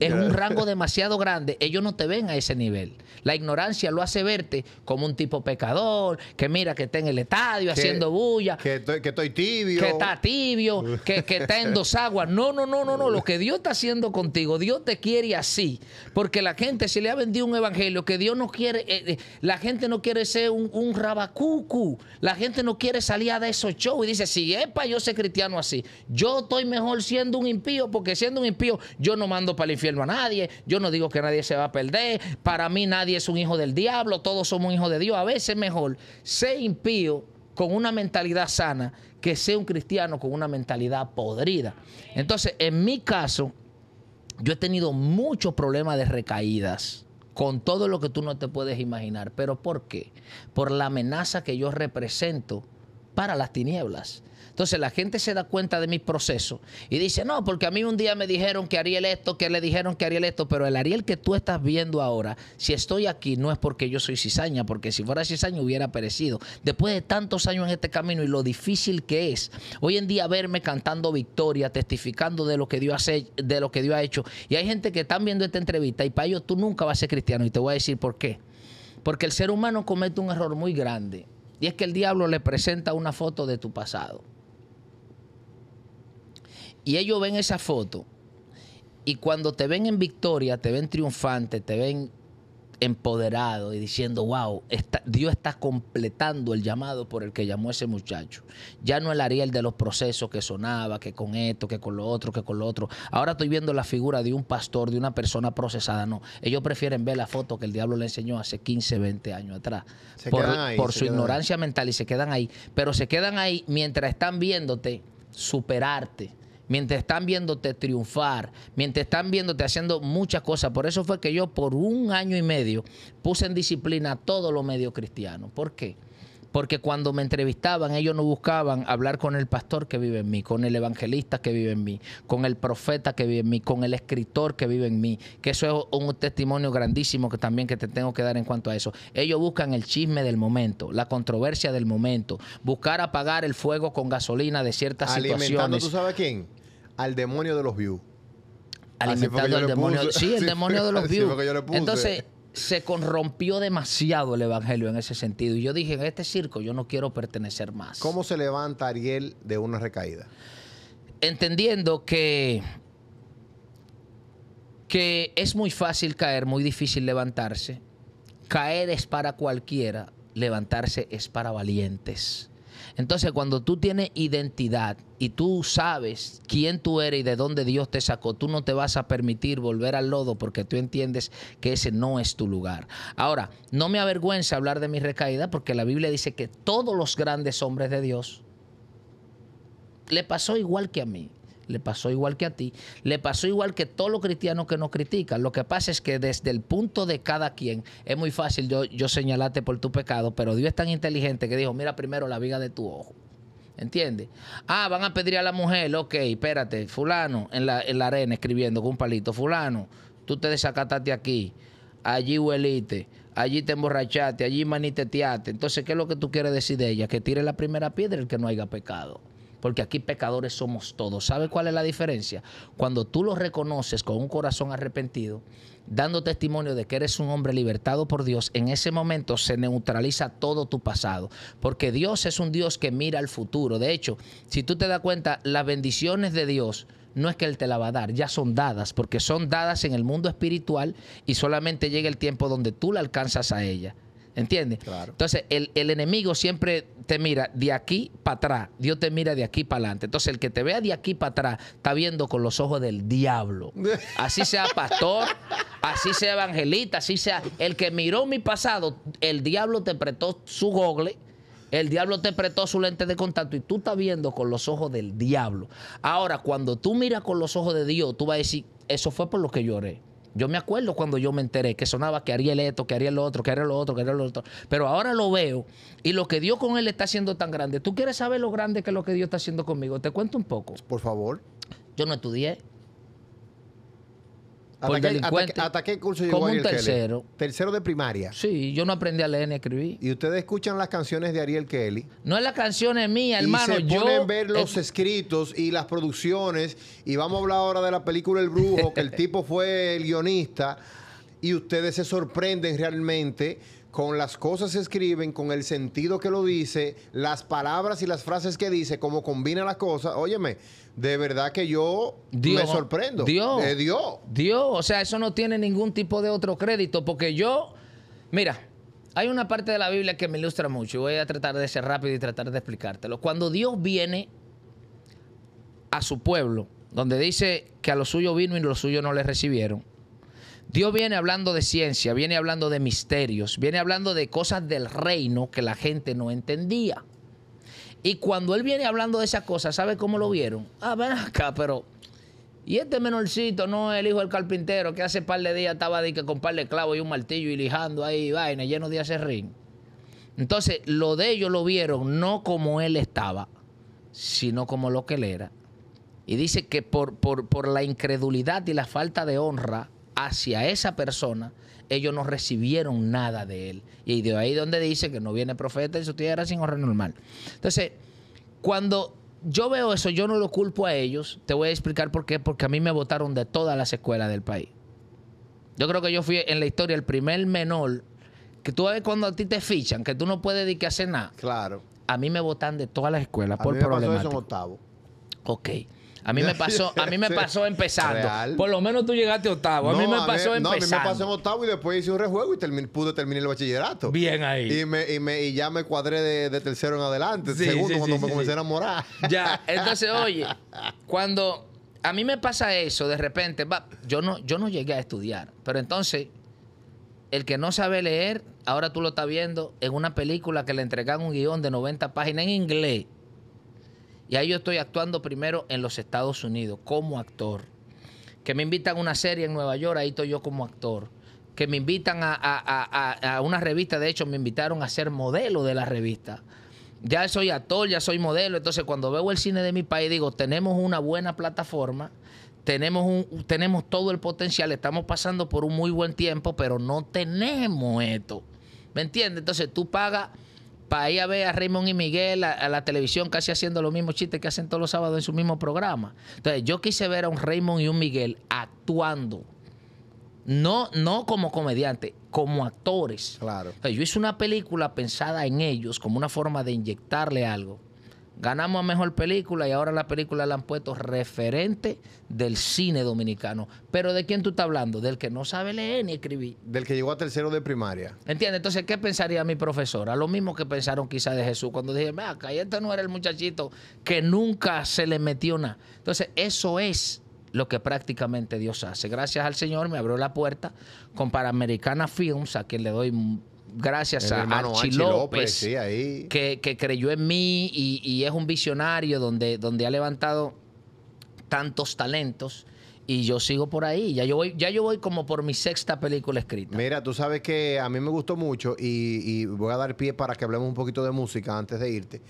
es un rango demasiado grande. Ellos no te ven a ese nivel. La ignorancia lo hace verte como un tipo pecador, que mira que está en el estadio haciendo bulla. Que estoy, tibio. Que está tibio, que, está en dos aguas. No, no, no, no, no. Lo que Dios está haciendo contigo, Dios te quiere así. Porque la gente se le ha vendido un evangelio que Dios no quiere, eh, eh, la gente no quiere ser un, rabacucu. La gente no quiere salir de esos shows y dice, si sí, epa, yo soy cristiano así. Yo estoy mejor siendo un porque siendo un impío yo no mando para el infierno a nadie, yo no digo que nadie se va a perder, para mí nadie es un hijo del diablo, todos somos hijos de Dios. A veces mejor ser impío con una mentalidad sana que ser un cristiano con una mentalidad podrida. Entonces, en mi caso, yo he tenido muchos problemas de recaídas con todo lo que tú no te puedes imaginar. ¿Pero por qué? Por la amenaza que yo represento para las tinieblas. Entonces la gente se da cuenta de mi proceso y dice, no, porque a mí un día me dijeron que Ariel esto, que le dijeron que Ariel esto, pero el Ariel que tú estás viendo ahora, si estoy aquí, no es porque yo soy cizaña, porque si fuera cizaña hubiera perecido. Después de tantos años en este camino y lo difícil que es, hoy en día verme cantando victoria, testificando de lo que Dios, de lo que Dios ha hecho. Y hay gente que están viendo esta entrevista y para ellos tú nunca vas a ser cristiano y te voy a decir por qué. Porque el ser humano comete un error muy grande. Y es que el diablo le presenta una foto de tu pasado. Y ellos ven esa foto y cuando te ven en victoria, te ven triunfante, te ven empoderado y diciendo, wow, Dios está completando el llamado por el que llamó ese muchacho. Ya no el Ariel de los procesos que sonaba, que con esto, que con lo otro, que con lo otro. Ahora estoy viendo la figura de un pastor, de una persona procesada. No, ellos prefieren ver la foto que el diablo le enseñó hace 15, 20 años atrás. por, su ignorancia mental y se quedan ahí. Pero se quedan ahí mientras están viéndote superarte mientras están viéndote triunfar, mientras están viéndote haciendo muchas cosas. Por eso fue que yo por un año y medio puse en disciplina a todos los medios cristianos. ¿Por qué? Porque cuando me entrevistaban, ellos no buscaban hablar con el pastor que vive en mí, con el evangelista que vive en mí, con el profeta que vive en mí, con el escritor que vive en mí, que eso es un testimonio grandísimo que también que te tengo que dar en cuanto a eso. Ellos buscan el chisme del momento, la controversia del momento, buscar apagar el fuego con gasolina de ciertas Alimentando, ¿Tú sabes quién? al demonio de los views. Alimentando al demonio. Sí, el demonio de los views. Entonces, se corrompió demasiado el evangelio en ese sentido. Y yo dije, en este circo yo no quiero pertenecer más. ¿Cómo se levanta Ariel de una recaída? Entendiendo que, que es muy fácil caer, muy difícil levantarse. Caer es para cualquiera, levantarse es para valientes. Entonces, cuando tú tienes identidad y tú sabes quién tú eres y de dónde Dios te sacó, tú no te vas a permitir volver al lodo porque tú entiendes que ese no es tu lugar. Ahora, no me avergüenza hablar de mi recaída porque la Biblia dice que todos los grandes hombres de Dios le pasó igual que a mí le pasó igual que a ti, le pasó igual que todos los cristianos que nos critican. Lo que pasa es que desde el punto de cada quien es muy fácil yo, señalarte por tu pecado, pero Dios es tan inteligente que dijo, mira primero la viga de tu ojo. ¿Entiendes? Ah, van a pedir a la mujer, ok, espérate, fulano, en la, en la arena escribiendo con un palito, fulano, tú te desacataste aquí, allí hueliste, allí te emborrachaste, allí maniteteaste. Entonces, ¿qué es lo que tú quieres decir de ella? Que tire la primera piedra el que no haya pecado porque aquí pecadores somos todos. ¿Sabe cuál es la diferencia? Cuando tú lo reconoces con un corazón arrepentido, dando testimonio de que eres un hombre libertado por Dios, en ese momento se neutraliza todo tu pasado, porque Dios es un Dios que mira al futuro. De hecho, si tú te das cuenta, las bendiciones de Dios no es que Él te la va a dar, ya son dadas, porque son dadas en el mundo espiritual y solamente llega el tiempo donde tú la alcanzas a ella. ¿Entiendes? Entonces, el, enemigo siempre te mira de aquí para atrás. Dios te mira de aquí para adelante. Entonces, el que te vea de aquí para atrás está viendo con los ojos del diablo. Así sea pastor, así sea evangelista, así sea. El que miró mi pasado, el diablo te prestó su gogle. El diablo te apretó su lente de contacto y tú estás viendo con los ojos del diablo. Ahora, cuando tú miras con los ojos de Dios, tú vas a decir, eso fue por lo que lloré. Yo me acuerdo cuando yo me enteré que sonaba que haría el esto, que haría el otro, que haría lo otro, que haría lo otro. Pero ahora lo veo y lo que Dios con él está haciendo tan grande. ¿Tú quieres saber lo grande que es lo que Dios está haciendo conmigo? Te cuento un poco. Por favor. Yo no estudié. ¿Hasta qué curso llegó Como un tercero. Tercero de primaria. Sí, yo no aprendí a leer ni a escribir. ¿Y ustedes escuchan las canciones de Ariel Kelly? No es canción canciones mía, hermano. Y se yo, ver los escritos y las producciones. Y vamos a hablar ahora de la película El Brujo, que el tipo fue el guionista. Y ustedes se sorprenden realmente con las cosas que escriben, con el sentido que lo dice, las palabras y las frases que dice, cómo combina las cosas. Óyeme, de verdad que yo me sorprendo. Dios. Eh, Dios. Dios. O sea, eso no tiene ningún tipo de otro crédito, porque yo, mira, hay una parte de la Biblia que me ilustra mucho. Voy a tratar de ser rápido y tratar de explicártelo. Cuando Dios viene a su pueblo, donde dice que a los suyos vino y los suyos no le recibieron. Dios viene hablando de ciencia, viene hablando de misterios, viene hablando de cosas del reino que la gente no entendía. Y cuando él viene hablando de esas cosas, ¿sabe cómo lo vieron? Ah, ven acá, pero. Y este menorcito no el hijo del carpintero que hace par de días estaba de que con par de clavos y un martillo y lijando ahí vaina lleno de acerrín. Entonces, lo de ellos lo vieron no como él estaba, sino como lo que él era. Y dice que por, por la incredulidad y la falta de honra, hacia esa persona, ellos no recibieron nada de él. Y de ahí donde dice que no viene profeta en su tierra sin normal. Entonces, cuando yo veo eso, yo no lo culpo a ellos. Te voy a explicar por qué. Porque a mí me votaron de todas las escuelas del país. Yo creo que yo fui en la historia el primer menor que tú ves cuando a ti te fichan, que tú no puedes dedicarse a hacer nada. Claro. A mí me votan de todas las escuelas por problemas octavo. Ok. A mí me pasó, a mí me pasó empezando. Por lo menos tú llegaste a octavo. a mí me pasó empezando. No, a mí me pasó en octavo y después hice un rejuego y pude terminar el bachillerato. Bien ahí. Y, me, me, ya me cuadré de, tercero en adelante. segundo, cuando me comencé a enamorar. Ya, entonces, oye, cuando a mí me pasa eso de repente, va, yo no, yo no llegué a estudiar. Pero entonces, el que no sabe leer, ahora tú lo estás viendo en una película que le entregan un guión de 90 páginas en inglés y ahí yo estoy actuando primero en los Estados Unidos como actor. Que me invitan a una serie en Nueva York, ahí estoy yo como actor. Que me invitan a, una revista, de hecho me invitaron a ser modelo de la revista. Ya soy actor, ya soy modelo. Entonces cuando veo el cine de mi país digo, tenemos una buena plataforma, tenemos, un, tenemos todo el potencial, estamos pasando por un muy buen tiempo, pero no tenemos esto. ¿Me entiendes? Entonces tú pagas para ir a ver a Raymond y Miguel a, la televisión casi haciendo los mismos chistes que hacen todos los sábados en su mismo programa. Entonces, yo quise ver a un Raymond y un Miguel actuando. No, no como comediante, como actores. Claro. Entonces, yo hice una película pensada en ellos como una forma de inyectarle algo Ganamos a mejor película y ahora la película la han puesto referente del cine dominicano. Pero ¿de quién tú estás hablando? Del que no sabe leer ni escribir. Del que llegó a tercero de primaria. ¿Entiendes? Entonces, ¿qué pensaría mi profesora? Lo mismo que pensaron quizás de Jesús cuando dije, mira, acá este no era el muchachito que nunca se le metió nada. Entonces, eso es lo que prácticamente Dios hace. Gracias al Señor me abrió la puerta con Panamericana Films, a quien le doy gracias a Archie, López, Que, creyó en mí y, es un visionario donde, donde ha levantado tantos talentos y yo sigo por ahí. Ya yo voy, ya yo voy como por mi sexta película escrita. Mira, tú sabes que a mí me gustó mucho y, voy a dar pie para que hablemos un poquito de música antes de irte.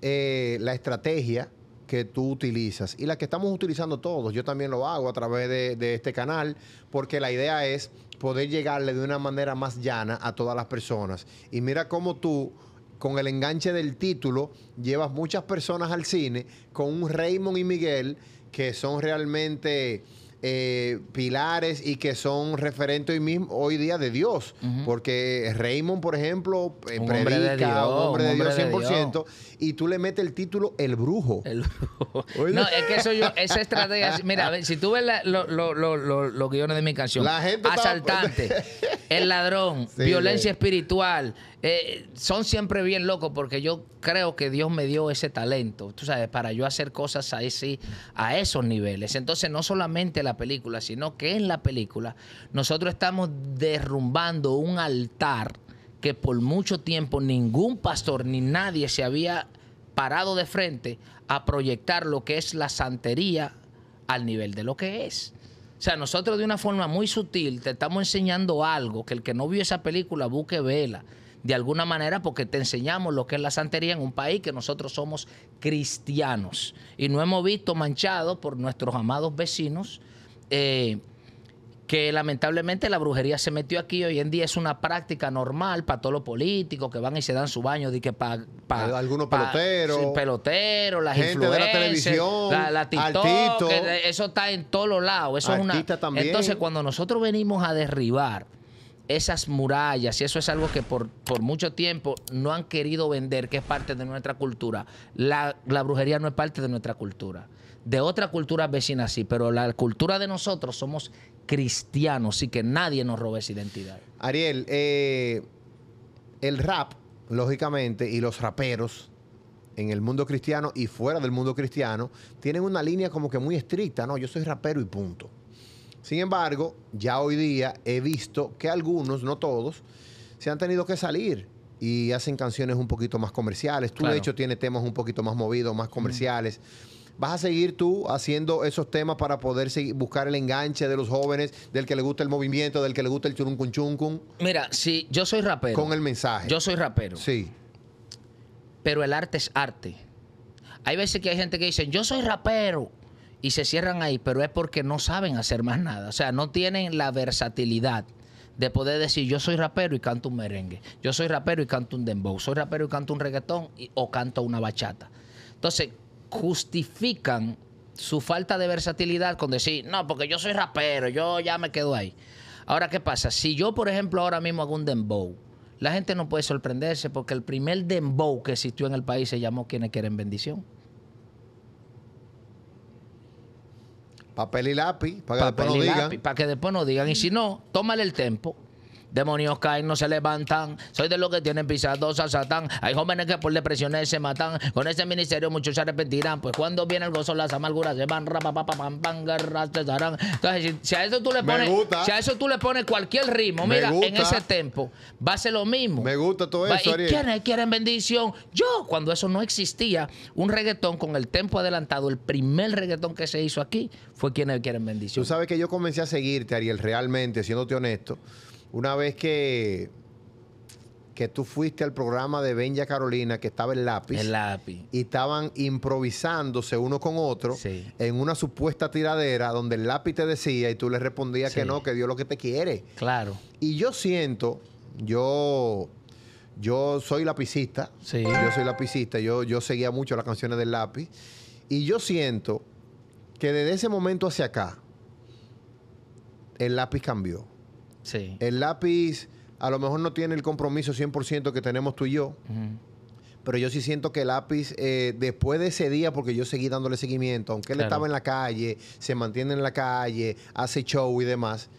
Eh, la estrategia que tú utilizas y la que estamos utilizando todos, yo también lo hago a través de este canal, porque la idea es poder llegarle de una manera más llana a todas las personas. Y mira cómo tú, con el enganche del título, llevas muchas personas al cine con un Raymond y Miguel que son realmente eh, pilares y que son referentes hoy mismo hoy día de Dios. Porque Raymond, por ejemplo, eh, predica un, hombre de, Dios 100% y tú le metes el título El Brujo. no, es que eso yo, esa estrategia. mira, a ver, si tú ves los lo, guiones de mi canción, asaltante, el ladrón, violencia espiritual, eh, son siempre bien locos porque yo creo que Dios me dio ese talento, tú sabes, para yo hacer cosas sí a esos niveles. Entonces, no solamente la película, sino que en la película nosotros estamos derrumbando un altar que por mucho tiempo ningún pastor ni nadie se había parado de frente a proyectar lo que es la santería al nivel de lo que es. O sea, nosotros de una forma muy sutil te estamos enseñando algo que el que no vio esa película busque vela de alguna manera porque te enseñamos lo que es la santería en un país que nosotros somos cristianos y no hemos visto manchado por nuestros amados vecinos. Eh, que lamentablemente la brujería se metió aquí hoy en día es una práctica normal para todos los políticos que van y se dan su baño que para algunos peloteros Sin peloteros las gente de la televisión, la, eso está en todos los lados entonces cuando nosotros venimos a derribar esas murallas, y eso es algo que por, por mucho tiempo no han querido vender, que es parte de nuestra cultura. La, brujería no es parte de nuestra cultura. De otra cultura vecina sí, pero la cultura de nosotros somos cristianos, y que nadie nos robe esa identidad. Ariel, eh, el rap, lógicamente, y los raperos en el mundo cristiano y fuera del mundo cristiano, tienen una línea como que muy estricta, ¿no? Yo soy rapero y punto. Sin embargo, ya hoy día he visto que algunos, no todos, se han tenido que salir y hacen canciones un poquito más comerciales. Tú, de hecho, tienes temas un poquito más movidos, más comerciales. ¿Vas a seguir tú haciendo esos temas para poder buscar el enganche de los jóvenes, del que le gusta el movimiento, del que le gusta el churuncun chuncun? Mira, sí, yo soy rapero. Con el mensaje. Yo soy rapero. Sí. Pero el arte es arte. Hay veces que hay gente que dice, yo soy rapero, y se cierran ahí, pero es porque no saben hacer más nada. O sea, no tienen la versatilidad de poder decir yo soy rapero y canto un merengue, yo soy rapero y canto un dembow, soy rapero y canto un reggaetón o canto una bachata. Entonces, justifican su falta de versatilidad con decir, no, porque yo soy rapero, yo ya me quedo ahí. Ahora, ¿qué pasa? Si yo, por ejemplo, ahora mismo hago un dembow, la gente no puede sorprenderse porque el primer dembow que existió en el país se llamó Quienes quieren bendición. Papel y lápiz, para que, después para que después no digan. Y si no, tómale el tiempo. Demonios caen, no se levantan. Soy de los que tienen pisados a Satán. Hay jóvenes que por depresiones se matan. Con ese ministerio muchos se arrepentirán. Pues cuando viene el gozo, las amarguras se van. pa, pam, Entonces, si, a eso tú le pones, si a eso tú le pones cualquier ritmo, mira, en ese tempo, va a ser lo mismo. Me gusta todo eso. ¿Y quiénes quieren bendición? Yo, cuando eso no existía, un reggaetón con el tempo adelantado, el primer reggaetón que se hizo aquí, fue quienes quieren bendición. Tú sabes que yo comencé a seguirte, Ariel, realmente, siéndote honesto una vez que, que tú fuiste al programa de Benja Carolina, que estaba el lápiz. El lápiz. Y estaban improvisándose uno con otro en una supuesta tiradera donde el lápiz te decía y tú le respondías que no, que Dios lo que te quiere. Claro. Y yo siento, yo yo soy lapicista. Sí. Yo soy lapicista. Yo, yo seguía mucho las canciones del lápiz. Y yo siento que desde ese momento hacia acá, el lápiz cambió. El lápiz a lo mejor no tiene el compromiso 100% que tenemos tú y yo. Pero yo sí siento que el lápiz, eh, después de ese día, porque yo seguí dándole seguimiento, aunque él estaba en la calle, se mantiene en la calle, hace show y demás,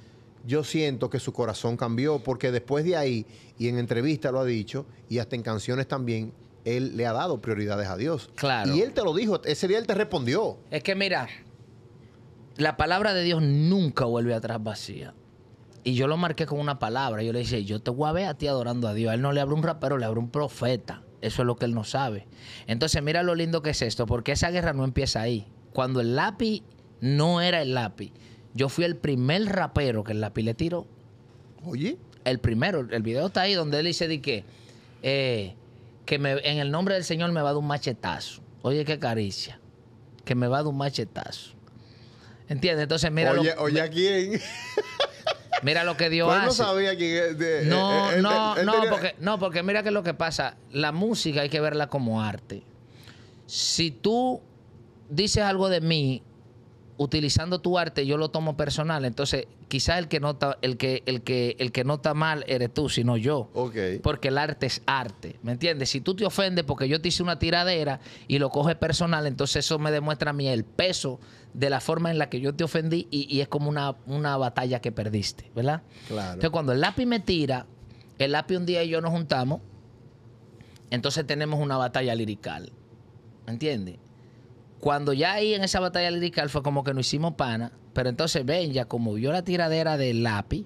yo siento que su corazón cambió, porque después de ahí, y en entrevista lo ha dicho, y hasta en canciones también, él le ha dado prioridades a Dios. Claro. Y él te lo dijo, ese día él te respondió. Es que mira, la palabra de Dios nunca vuelve atrás vacía. Y yo lo marqué con una palabra. Yo le dije, yo te voy a ti adorando a Dios. A él no le abre un rapero, le abre un profeta. Eso es lo que él no sabe. Entonces, mira lo lindo que es esto, porque esa guerra no empieza ahí. Cuando el lápiz no era el lápiz, yo fui el primer rapero que el lápiz le tiró. Oye. El primero, el video está ahí donde él dice de que, eh, que en el nombre del Señor me va a dar un machetazo. Oye, qué caricia. Que me va a dar un machetazo. ¿Entiendes? Entonces, mira. Oye, lo, oye, Mira lo que dio pues no sabía quién eh, No, eh, no, no, porque, no, porque mira que es lo que pasa. La música hay que verla como arte. Si tú dices algo de mí utilizando tu arte, yo lo tomo personal. Entonces, quizás el que nota, el que, el que, el que nota mal eres tú, sino yo. Porque el arte es arte. ¿Me entiendes? Si tú te ofendes porque yo te hice una tiradera y lo coges personal, entonces eso me demuestra a mí el peso de la forma en la que yo te ofendí y, es como una, batalla que perdiste, ¿verdad? Claro. Entonces, cuando el lápiz me tira, el lápiz un día y yo nos juntamos, entonces tenemos una batalla lirical. ¿Entiendes? Cuando ya ahí en esa batalla lirical fue como que nos hicimos pana, pero entonces ya como vio la tiradera del lápiz,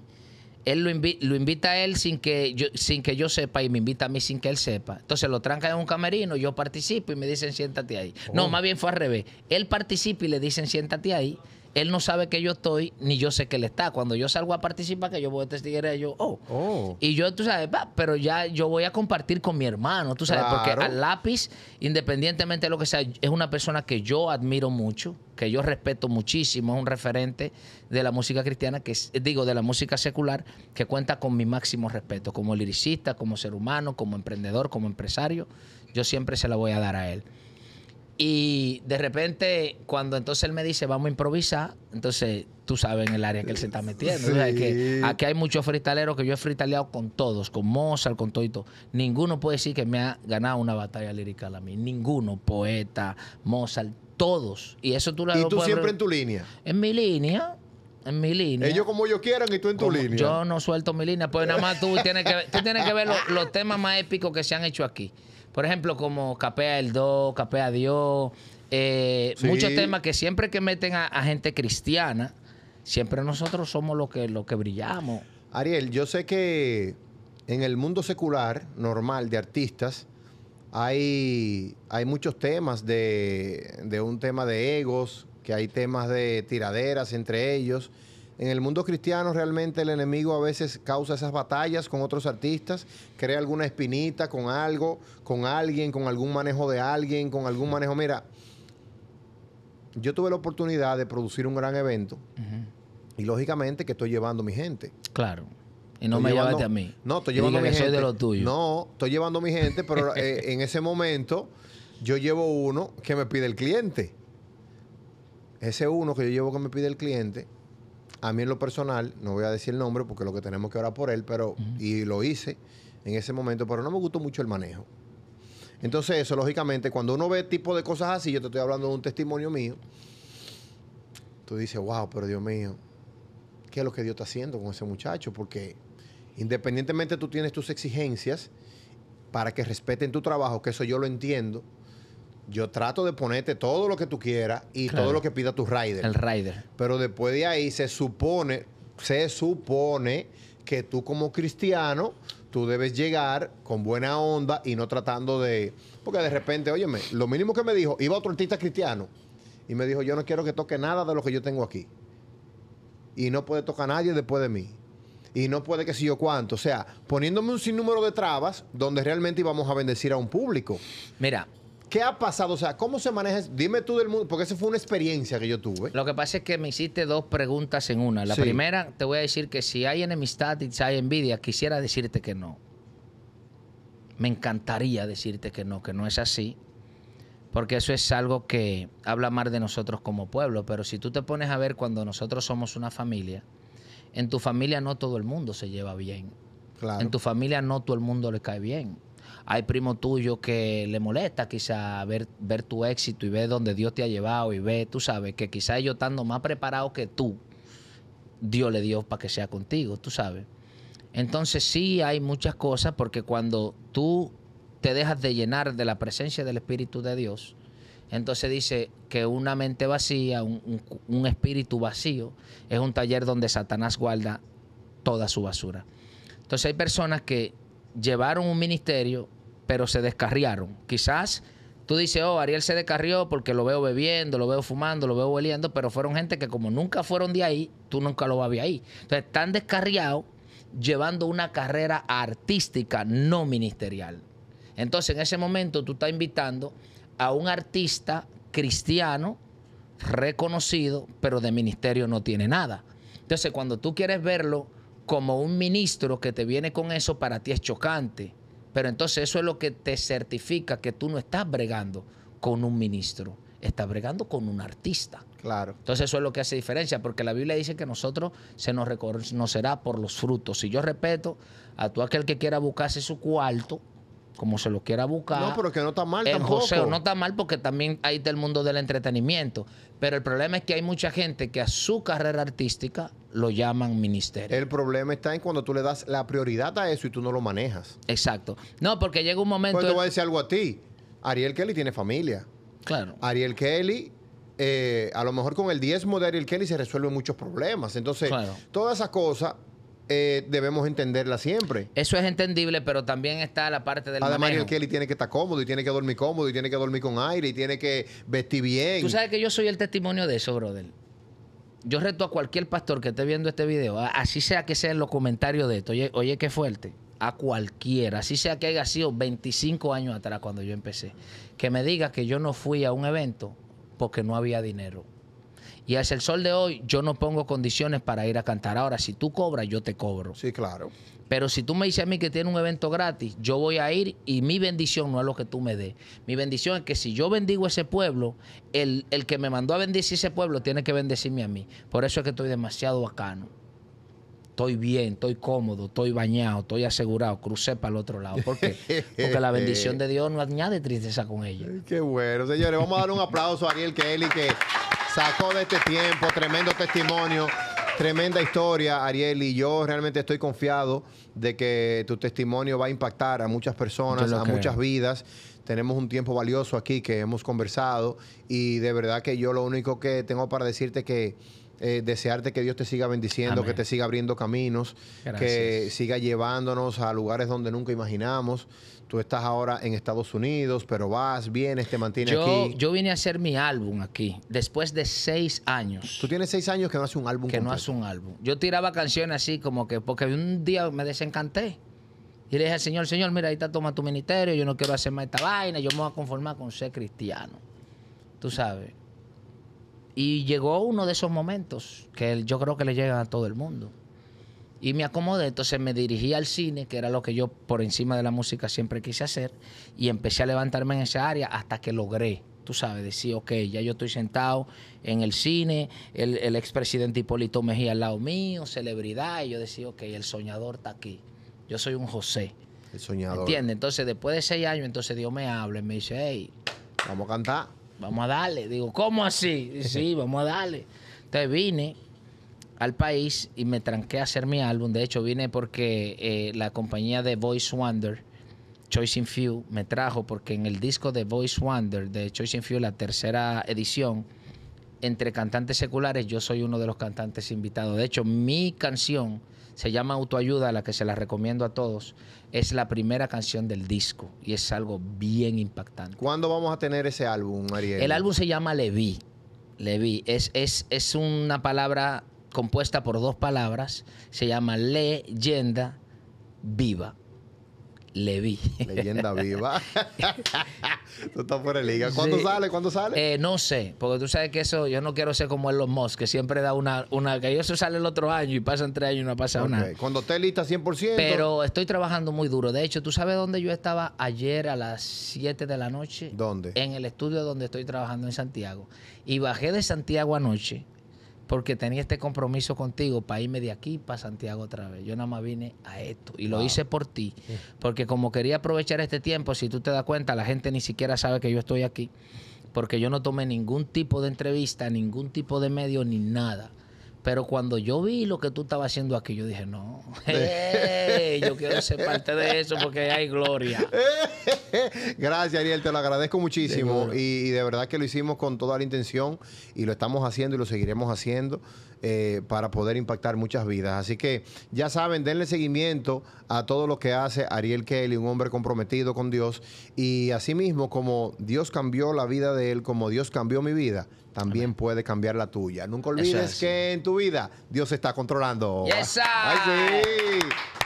él lo, invita a él sin que, yo, sin que yo sepa y me invita a mí sin que él sepa. Entonces lo tranca en un camerino, yo participo y me dicen siéntate ahí. No, oh. más bien fue al revés. Él participa y le dicen siéntate ahí él no sabe que yo estoy, ni yo sé que él está. Cuando yo salgo a participar, que yo voy a a ellos, oh. oh. Y yo, tú sabes, va, pero ya yo voy a compartir con mi hermano, tú sabes, porque al lápiz, independientemente de lo que sea, es una persona que yo admiro mucho, que yo respeto muchísimo, es un referente de la música cristiana, que digo, de la música secular, que cuenta con mi máximo respeto, como liricista, como ser humano, como emprendedor, como empresario, yo siempre se la voy a dar a él. Y de repente, cuando entonces él me dice, vamos a improvisar, entonces tú sabes en el área que él se está metiendo. que aquí hay muchos freestaleros que yo he freestaleado con todos, con Mozart, con todo y todo. Ninguno puede decir que me ha ganado una batalla lirical a mí. Ninguno, poeta, Mozart, todos. Y eso tú ¿Y tú siempre en tu línea? En mi línea en mi línea. Ellos como ellos quieran y tú en tu línea. Yo no suelto mi línea, pues nada más tú tienes que, tú tienes que ver los temas más épicos que se han hecho aquí por ejemplo, como Capea el Do, Capea Dios, eh, muchos temas que siempre que meten a, gente cristiana, siempre nosotros somos los que, lo que brillamos. Ariel, yo sé que en el mundo secular, normal, de artistas, hay, hay muchos temas de, de un tema de egos, que hay temas de tiraderas entre ellos. En el mundo cristiano realmente el enemigo a veces causa esas batallas con otros artistas, crea alguna espinita con algo, con alguien, con algún manejo de alguien, con algún manejo. Mira, yo tuve la oportunidad de producir un gran evento y lógicamente que estoy llevando mi gente. Claro. Y no me llevaste a mí. No, estoy llevando mi gente. No, estoy llevando mi gente, pero eh, en ese momento yo llevo uno que me pide el cliente. Ese uno que yo llevo que me pide el cliente a mí en lo personal, no voy a decir el nombre porque lo que tenemos que orar por él, pero y lo hice en ese momento, pero no me gustó mucho el manejo. Entonces eso, lógicamente, cuando uno ve tipo de cosas así, yo te estoy hablando de un testimonio mío, tú dices, wow, pero Dios mío, ¿qué es lo que Dios está haciendo con ese muchacho? Porque independientemente tú tienes tus exigencias para que respeten tu trabajo, que eso yo lo entiendo, yo trato de ponerte todo lo que tú quieras y todo lo que pida tu rider. El rider. Pero después de ahí se supone, se supone que tú como cristiano, tú debes llegar con buena onda y no tratando de... Porque de repente, óyeme, lo mínimo que me dijo, iba otro artista cristiano y me dijo, yo no quiero que toque nada de lo que yo tengo aquí. Y no puede tocar nadie después de mí. Y no puede que si yo cuánto. O sea, poniéndome un sinnúmero de trabas donde realmente íbamos a bendecir a un público. Mira, ¿Qué ha pasado? O sea, ¿cómo se maneja? Dime tú del mundo, porque esa fue una experiencia que yo tuve. Lo que pasa es que me hiciste dos preguntas en una. La primera, te voy a decir que si hay enemistad y si hay envidia, quisiera decirte que no. Me encantaría decirte que no, que no es así, porque eso es algo que habla más de nosotros como pueblo, pero si tú te pones a ver cuando nosotros somos una familia, en tu familia no todo el mundo se lleva bien. Claro. En tu familia no todo el mundo le cae bien hay primo tuyo que le molesta quizá ver, ver tu éxito y ver dónde Dios te ha llevado y ve, tú sabes, que quizá ellos estando más preparados que tú, Dios le dio para que sea contigo, tú sabes. Entonces sí hay muchas cosas porque cuando tú te dejas de llenar de la presencia del Espíritu de Dios, entonces dice que una mente vacía, un espíritu vacío, es un taller donde Satanás guarda toda su basura. Entonces hay personas que llevaron un ministerio, pero se descarriaron. Quizás tú dices, oh, Ariel se descarrió porque lo veo bebiendo, lo veo fumando, lo veo oliendo pero fueron gente que como nunca fueron de ahí, tú nunca lo vas ahí. Entonces, están descarriados llevando una carrera artística, no ministerial. Entonces, en ese momento tú estás invitando a un artista cristiano reconocido, pero de ministerio no tiene nada. Entonces, cuando tú quieres verlo como un ministro que te viene con eso, para ti es chocante. Pero entonces eso es lo que te certifica que tú no estás bregando con un ministro, estás bregando con un artista. Claro. Entonces eso es lo que hace diferencia, porque la Biblia dice que nosotros se nos reconocerá por los frutos. Y yo respeto a todo aquel que quiera buscarse su cuarto, como se lo quiera buscar. No, pero que no está mal tampoco. no está mal porque también hay del mundo del entretenimiento. Pero el problema es que hay mucha gente que a su carrera artística lo llaman ministerio. El problema está en cuando tú le das la prioridad a eso y tú no lo manejas. Exacto. No, porque llega un momento. Pues te voy a decir algo a ti. Ariel Kelly tiene familia. Claro. Ariel Kelly eh, a lo mejor con el diezmo de Ariel Kelly se resuelven muchos problemas. Entonces, todas esas cosas eh, debemos entenderlas siempre. Eso es entendible, pero también está la parte del Además, Ariel Kelly tiene que estar cómodo y tiene que dormir cómodo y tiene que dormir con aire y tiene que vestir bien. Tú sabes que yo soy el testimonio de eso, brother yo reto a cualquier pastor que esté viendo este video, así sea que sea en los comentarios de esto, oye, oye qué fuerte, a cualquiera, así sea que haya sido 25 años atrás cuando yo empecé, que me diga que yo no fui a un evento porque no había dinero. Y es el sol de hoy yo no pongo condiciones para ir a cantar. Ahora, si tú cobras, yo te cobro. Sí, claro. Pero si tú me dices a mí que tiene un evento gratis, yo voy a ir y mi bendición no es lo que tú me des. Mi bendición es que si yo bendigo ese pueblo, el, que me mandó a bendecir ese pueblo tiene que bendecirme a mí. Por eso es que estoy demasiado bacano. Estoy bien, estoy cómodo, estoy bañado, estoy asegurado, crucé para el otro lado. ¿Por qué? Porque la bendición de Dios no añade tristeza con ella. Qué bueno, señores. Vamos a dar un aplauso a Ariel Kelly que sacó de este tiempo tremendo testimonio. Tremenda historia, Ariel, y yo realmente estoy confiado de que tu testimonio va a impactar a muchas personas, a muchas vidas. Tenemos un tiempo valioso aquí que hemos conversado y de verdad que yo lo único que tengo para decirte que eh, desearte que Dios te siga bendiciendo, que te siga abriendo caminos, que siga llevándonos a lugares donde nunca imaginamos. Tú estás ahora en Estados Unidos, pero vas, vienes, te mantienes aquí. Yo vine a hacer mi álbum aquí, después de seis años. Tú tienes seis años que no haces un álbum. Que no haces un álbum. Yo tiraba canciones así como que, porque un día me desencanté. Y le dije al Señor, Señor, mira, ahí está, toma tu ministerio, yo no quiero hacer más esta vaina, yo me voy a conformar con ser cristiano. Tú sabes. Y llegó uno de esos momentos que yo creo que le llegan a todo el mundo y me acomodé. Entonces me dirigí al cine, que era lo que yo por encima de la música siempre quise hacer, y empecé a levantarme en esa área hasta que logré tú sabes, decir, ok, ya yo estoy sentado en el cine, el, expresidente Hipólito Mejía al lado mío, celebridad, y yo decía, ok, el soñador está aquí. Yo soy un José. El soñador. ¿Entiendes? Entonces, después de seis años, entonces Dios me habla y me dice, hey. Vamos a cantar. Vamos a darle. Digo, ¿cómo así? sí, vamos a darle. te vine, al país y me tranqué a hacer mi álbum. De hecho, vine porque eh, la compañía de Voice Wonder, Choice in Few, me trajo porque en el disco de Voice Wonder, de Choice in Few, la tercera edición, entre cantantes seculares, yo soy uno de los cantantes invitados. De hecho, mi canción se llama Autoayuda, la que se la recomiendo a todos. Es la primera canción del disco y es algo bien impactante. ¿Cuándo vamos a tener ese álbum, Mariel? El álbum se llama Levi. Levi. Es, es, es una palabra compuesta por dos palabras, se llama leyenda viva. Levi. Leyenda viva. tú estás fuera de liga. ¿Cuándo sale? ¿Cuándo sale? Eh, no sé, porque tú sabes que eso, yo no quiero ser como en los Moss, que siempre da una, una que eso sale el otro año y pasan tres años y no pasa nada. Cuando esté lista 100%. Pero estoy trabajando muy duro. De hecho, ¿tú sabes dónde yo estaba ayer a las 7 de la noche? ¿Dónde? En el estudio donde estoy trabajando en Santiago. Y bajé de Santiago anoche porque tenía este compromiso contigo para irme de aquí para Santiago otra vez. Yo nada más vine a esto y lo hice por ti, porque como quería aprovechar este tiempo, si tú te das cuenta, la gente ni siquiera sabe que yo estoy aquí, porque yo no tomé ningún tipo de entrevista, ningún tipo de medio ni nada. Pero cuando yo vi lo que tú estabas haciendo aquí, yo dije, no, eh. Eh, yo quiero ser parte de eso porque hay gloria. Gracias, Ariel, te lo agradezco muchísimo. y de verdad que lo hicimos con toda la intención y lo estamos haciendo y lo seguiremos haciendo. Eh, para poder impactar muchas vidas. Así que ya saben, denle seguimiento a todo lo que hace Ariel Kelly, un hombre comprometido con Dios. Y asimismo, como Dios cambió la vida de él, como Dios cambió mi vida, también puede cambiar la tuya. Nunca olvides que en tu vida Dios está controlando. Yes, sí.